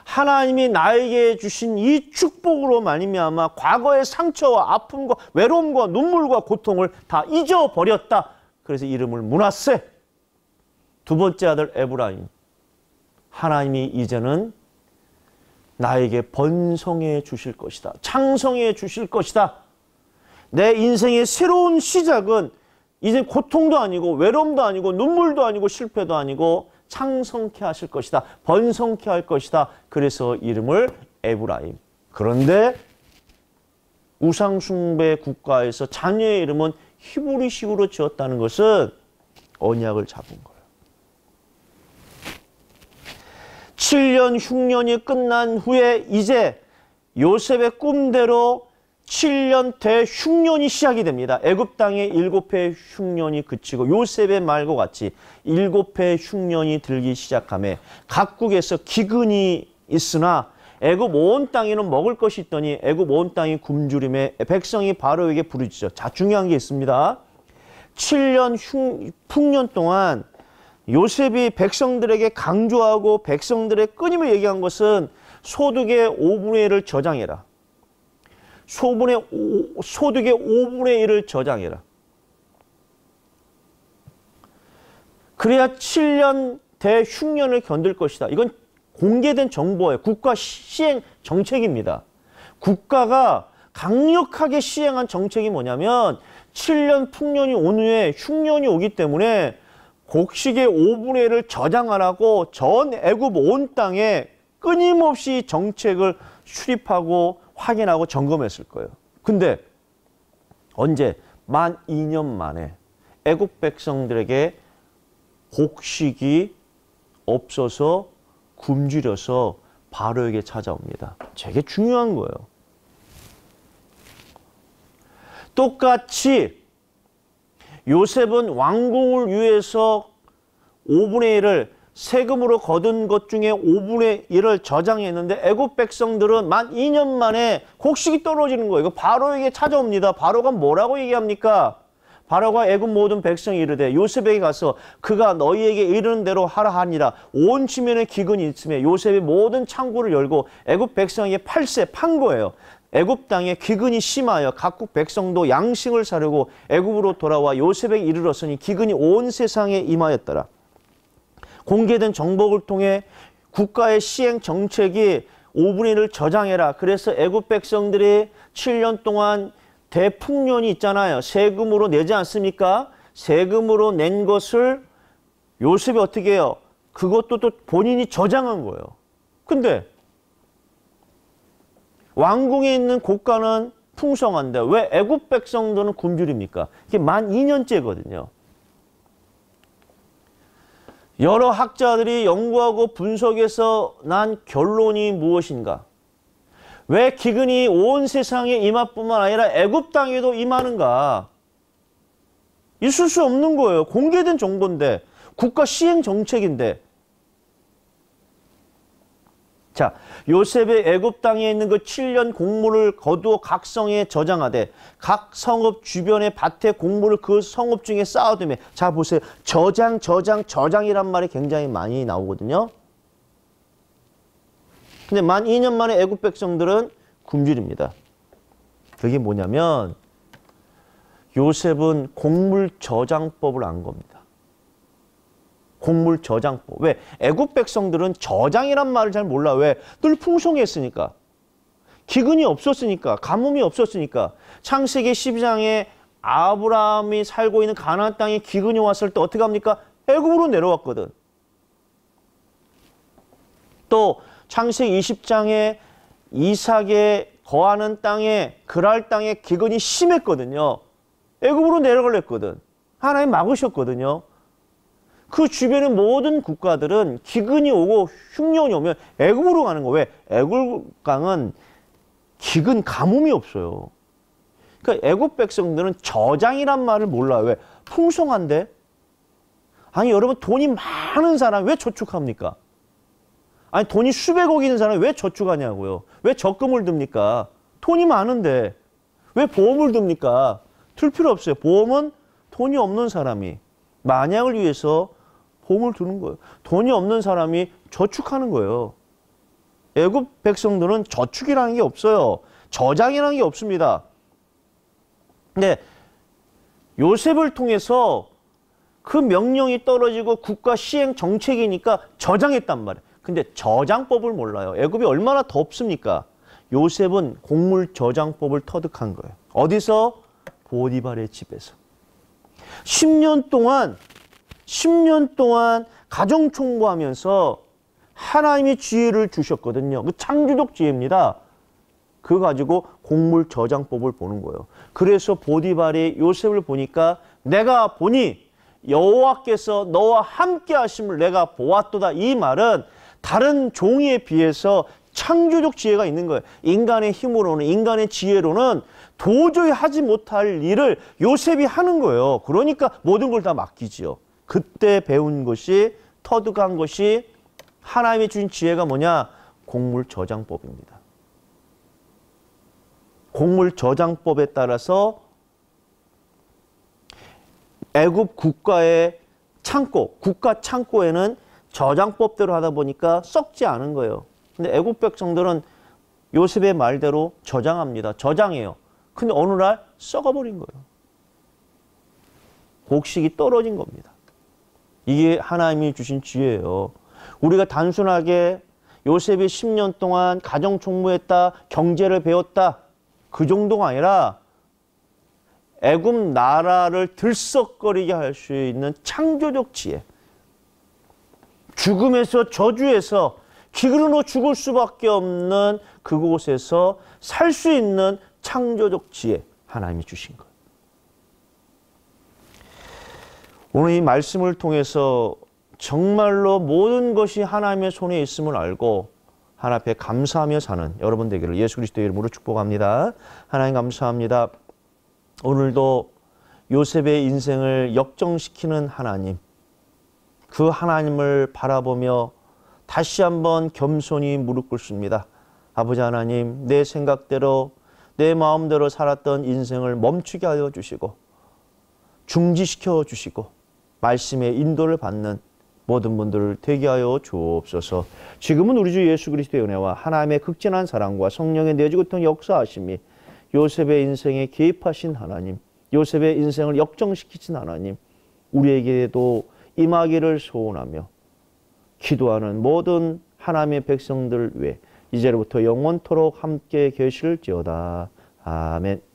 하나님이 나에게 주신 이 축복으로 말미암아 과거의 상처와 아픔과 외로움과 눈물과 고통을 다 잊어버렸다. 그래서 이름을 문하세. 두 번째 아들 에브라임. 하나님이 이제는 나에게 번성해 주실 것이다. 창성해 주실 것이다. 내 인생의 새로운 시작은 이제 고통도 아니고 외로움도 아니고 눈물도 아니고 실패도 아니고 창성케 하실 것이다. 번성케 할 것이다. 그래서 이름을 에브라임. 그런데 우상숭배 국가에서 자녀의 이름은 히브리식으로 지었다는 것은 언약을 잡은 거예요. 7년 흉년이 끝난 후에 이제 요셉의 꿈대로 7년 대 흉년이 시작이 됩니다. 애굽 땅에 7회 흉년이 그치고 요셉의 말과 같이 7회 흉년이 들기 시작함에 각국에서 기근이 있으나 애굽 온 땅에는 먹을 것이 있더니 애굽 온 땅이 굶주림에 백성이 바로에게 부르짖어. 자 중요한 게 있습니다. 7년 흉, 풍년 동안 요셉이 백성들에게 강조하고 백성들의 끊임을 얘기한 것은 소득의 5분의 1을 저장해라. 소분의 5, 소득의 5분의 1을 저장해라. 그래야 7년 대흉년을 견딜 것이다. 이건 공개된 정보예요. 국가 시행 정책입니다. 국가가 강력하게 시행한 정책이 뭐냐면 7년 풍년이 온 후에 흉년이 오기 때문에 곡식의 5분의 1을 저장하라고 전 애굽 온 땅에 끊임없이 정책을 수립하고 확인하고 점검했을 거예요. 근데 언제 만 2년 만에 애국 백성들에게 곡식이 없어서 굶주려서 바로에게 찾아옵니다. 되게 중요한 거예요. 똑같이 요셉은 왕궁을 위해서 5분의 1을 세금으로 거둔 것 중에 5분의 1을 저장했는데 애굽 백성들은 만 2년 만에 곡식이 떨어지는 거예요. 이거 바로에게 찾아옵니다. 바로가 뭐라고 얘기합니까? 바로가 애굽 모든 백성이 이르되 요셉에게 가서 그가 너희에게 이르는 대로 하라 하니라 온 지면에 기근이 있음에 요셉이 모든 창고를 열고 애굽 백성에게 팔세 판 거예요. 애굽 땅에 기근이 심하여 각국 백성도 양식을 사려고 애굽으로 돌아와 요셉에게 이르렀으니 기근이 온 세상에 임하였더라. 공개된 정복을 통해 국가의 시행 정책이 5분의 1을 저장해라. 그래서 애굽 백성들이 7년 동안 대풍년이 있잖아요. 세금으로 내지 않습니까? 세금으로 낸 것을 요셉이 어떻게 해요? 그것도 또 본인이 저장한 거예요. 근데 왕궁에 있는 고가는 풍성한데 왜 애굽 백성들은 굶주립니까? 이게 만 2년째거든요. 여러 학자들이 연구하고 분석해서 난 결론이 무엇인가? 왜 기근이 온 세상에 임하뿐만 아니라 애굽 땅에도 임하는가? 있을 수 없는 거예요. 공개된 정보인데 국가 시행 정책인데 자 요셉의 애굽 땅에 있는 그 7년 곡물을 거두어 각 성에 저장하되 각 성읍 주변의 밭에 곡물을 그 성읍 중에 쌓아두며 자 보세요. 저장 저장 저장이란 말이 굉장히 많이 나오거든요. 근데 만 2년 만에 애굽 백성들은 굶주립니다. 그게 뭐냐면 요셉은 곡물 저장법을 안 겁니다. 곡물 저장법. 왜? 애굽 백성들은 저장이란 말을 잘 몰라. 왜? 늘 풍성했으니까. 기근이 없었으니까. 가뭄이 없었으니까. 창세기 12장에 아브라함이 살고 있는 가나안 땅에 기근이 왔을 때 어떻게 합니까? 애굽으로 내려왔거든. 또 창세기 20장에 이삭의 거하는 땅에 그랄 땅에 기근이 심했거든요. 애굽으로 내려가려 했거든. 하나님 막으셨거든요. 그 주변의 모든 국가들은 기근이 오고 흉년이 오면 애굽으로 가는 거 왜? 애굽강은 기근 가뭄이 없어요. 그러니까 애굽 백성들은 저장이란 말을 몰라요. 왜? 풍성한데? 아니 여러분 돈이 많은 사람왜 저축합니까? 아니 돈이 수백억 있는 사람이 왜 저축하냐고요. 왜 적금을 듭니까? 돈이 많은데 왜 보험을 듭니까? 틀 필요 없어요. 보험은 돈이 없는 사람이 만약을 위해서 홈을 두는 거예요. 돈이 없는 사람이 저축하는 거예요. 애굽 백성들은 저축이라는 게 없어요. 저장이라는 게 없습니다. 근데 요셉을 통해서 그 명령이 떨어지고 국가 시행 정책이니까 저장했단 말이에요. 근데 저장법을 몰라요. 애굽이 얼마나 더습니까 요셉은 곡물 저장법을 터득한 거예요. 어디서? 보디발의 집에서. 10년 동안 10년 동안 가정 총무하면서 하나님의 지혜를 주셨거든요. 그 창조적 지혜입니다. 그 가지고 곡물 저장법을 보는 거예요. 그래서 보디발이 요셉을 보니까 내가 보니 여호와께서 너와 함께 하심을 내가 보았도다. 이 말은 다른 종에 비해서 창조적 지혜가 있는 거예요. 인간의 힘으로는 인간의 지혜로는 도저히 하지 못할 일을 요셉이 하는 거예요. 그러니까 모든 걸 다 맡기지요. 그때 배운 것이 터득한 것이 하나님이 주신 지혜가 뭐냐? 곡물 저장법입니다. 곡물 저장법에 따라서 애굽 국가의 창고, 국가 창고에는 저장법대로 하다 보니까 썩지 않은 거예요. 근데 애굽 백성들은 요셉의 말대로 저장합니다. 저장해요. 근데 어느 날 썩어버린 거예요. 곡식이 떨어진 겁니다. 이게 하나님이 주신 지혜예요. 우리가 단순하게 요셉이 10년 동안 가정 총무했다, 경제를 배웠다 그 정도가 아니라 애굽 나라를 들썩거리게 할 수 있는 창조적 지혜. 죽음에서 저주에서 기근으로 죽을 수밖에 없는 그곳에서 살 수 있는 창조적 지혜 하나님이 주신 것. 오늘 이 말씀을 통해서 정말로 모든 것이 하나님의 손에 있음을 알고 하나 앞에 감사하며 사는 여러분 되기를 예수 그리스도의 이름으로 축복합니다. 하나님 감사합니다. 오늘도 요셉의 인생을 역정시키는 하나님, 그 하나님을 바라보며 다시 한번 겸손히 무릎 꿇습니다. 아버지 하나님, 내 생각대로, 내 마음대로 살았던 인생을 멈추게 하여 주시고, 중지시켜 주시고, 말씀의 인도를 받는 모든 분들을 되게 하여 주옵소서. 지금은 우리 주 예수 그리스도의 은혜와 하나님의 극진한 사랑과 성령의 내주 고통 역사하심이 요셉의 인생에 개입하신 하나님, 요셉의 인생을 역정시키신 하나님, 우리에게도 임하기를 소원하며 기도하는 모든 하나님의 백성들 외 이제로부터 영원토록 함께 계실지어다. 아멘.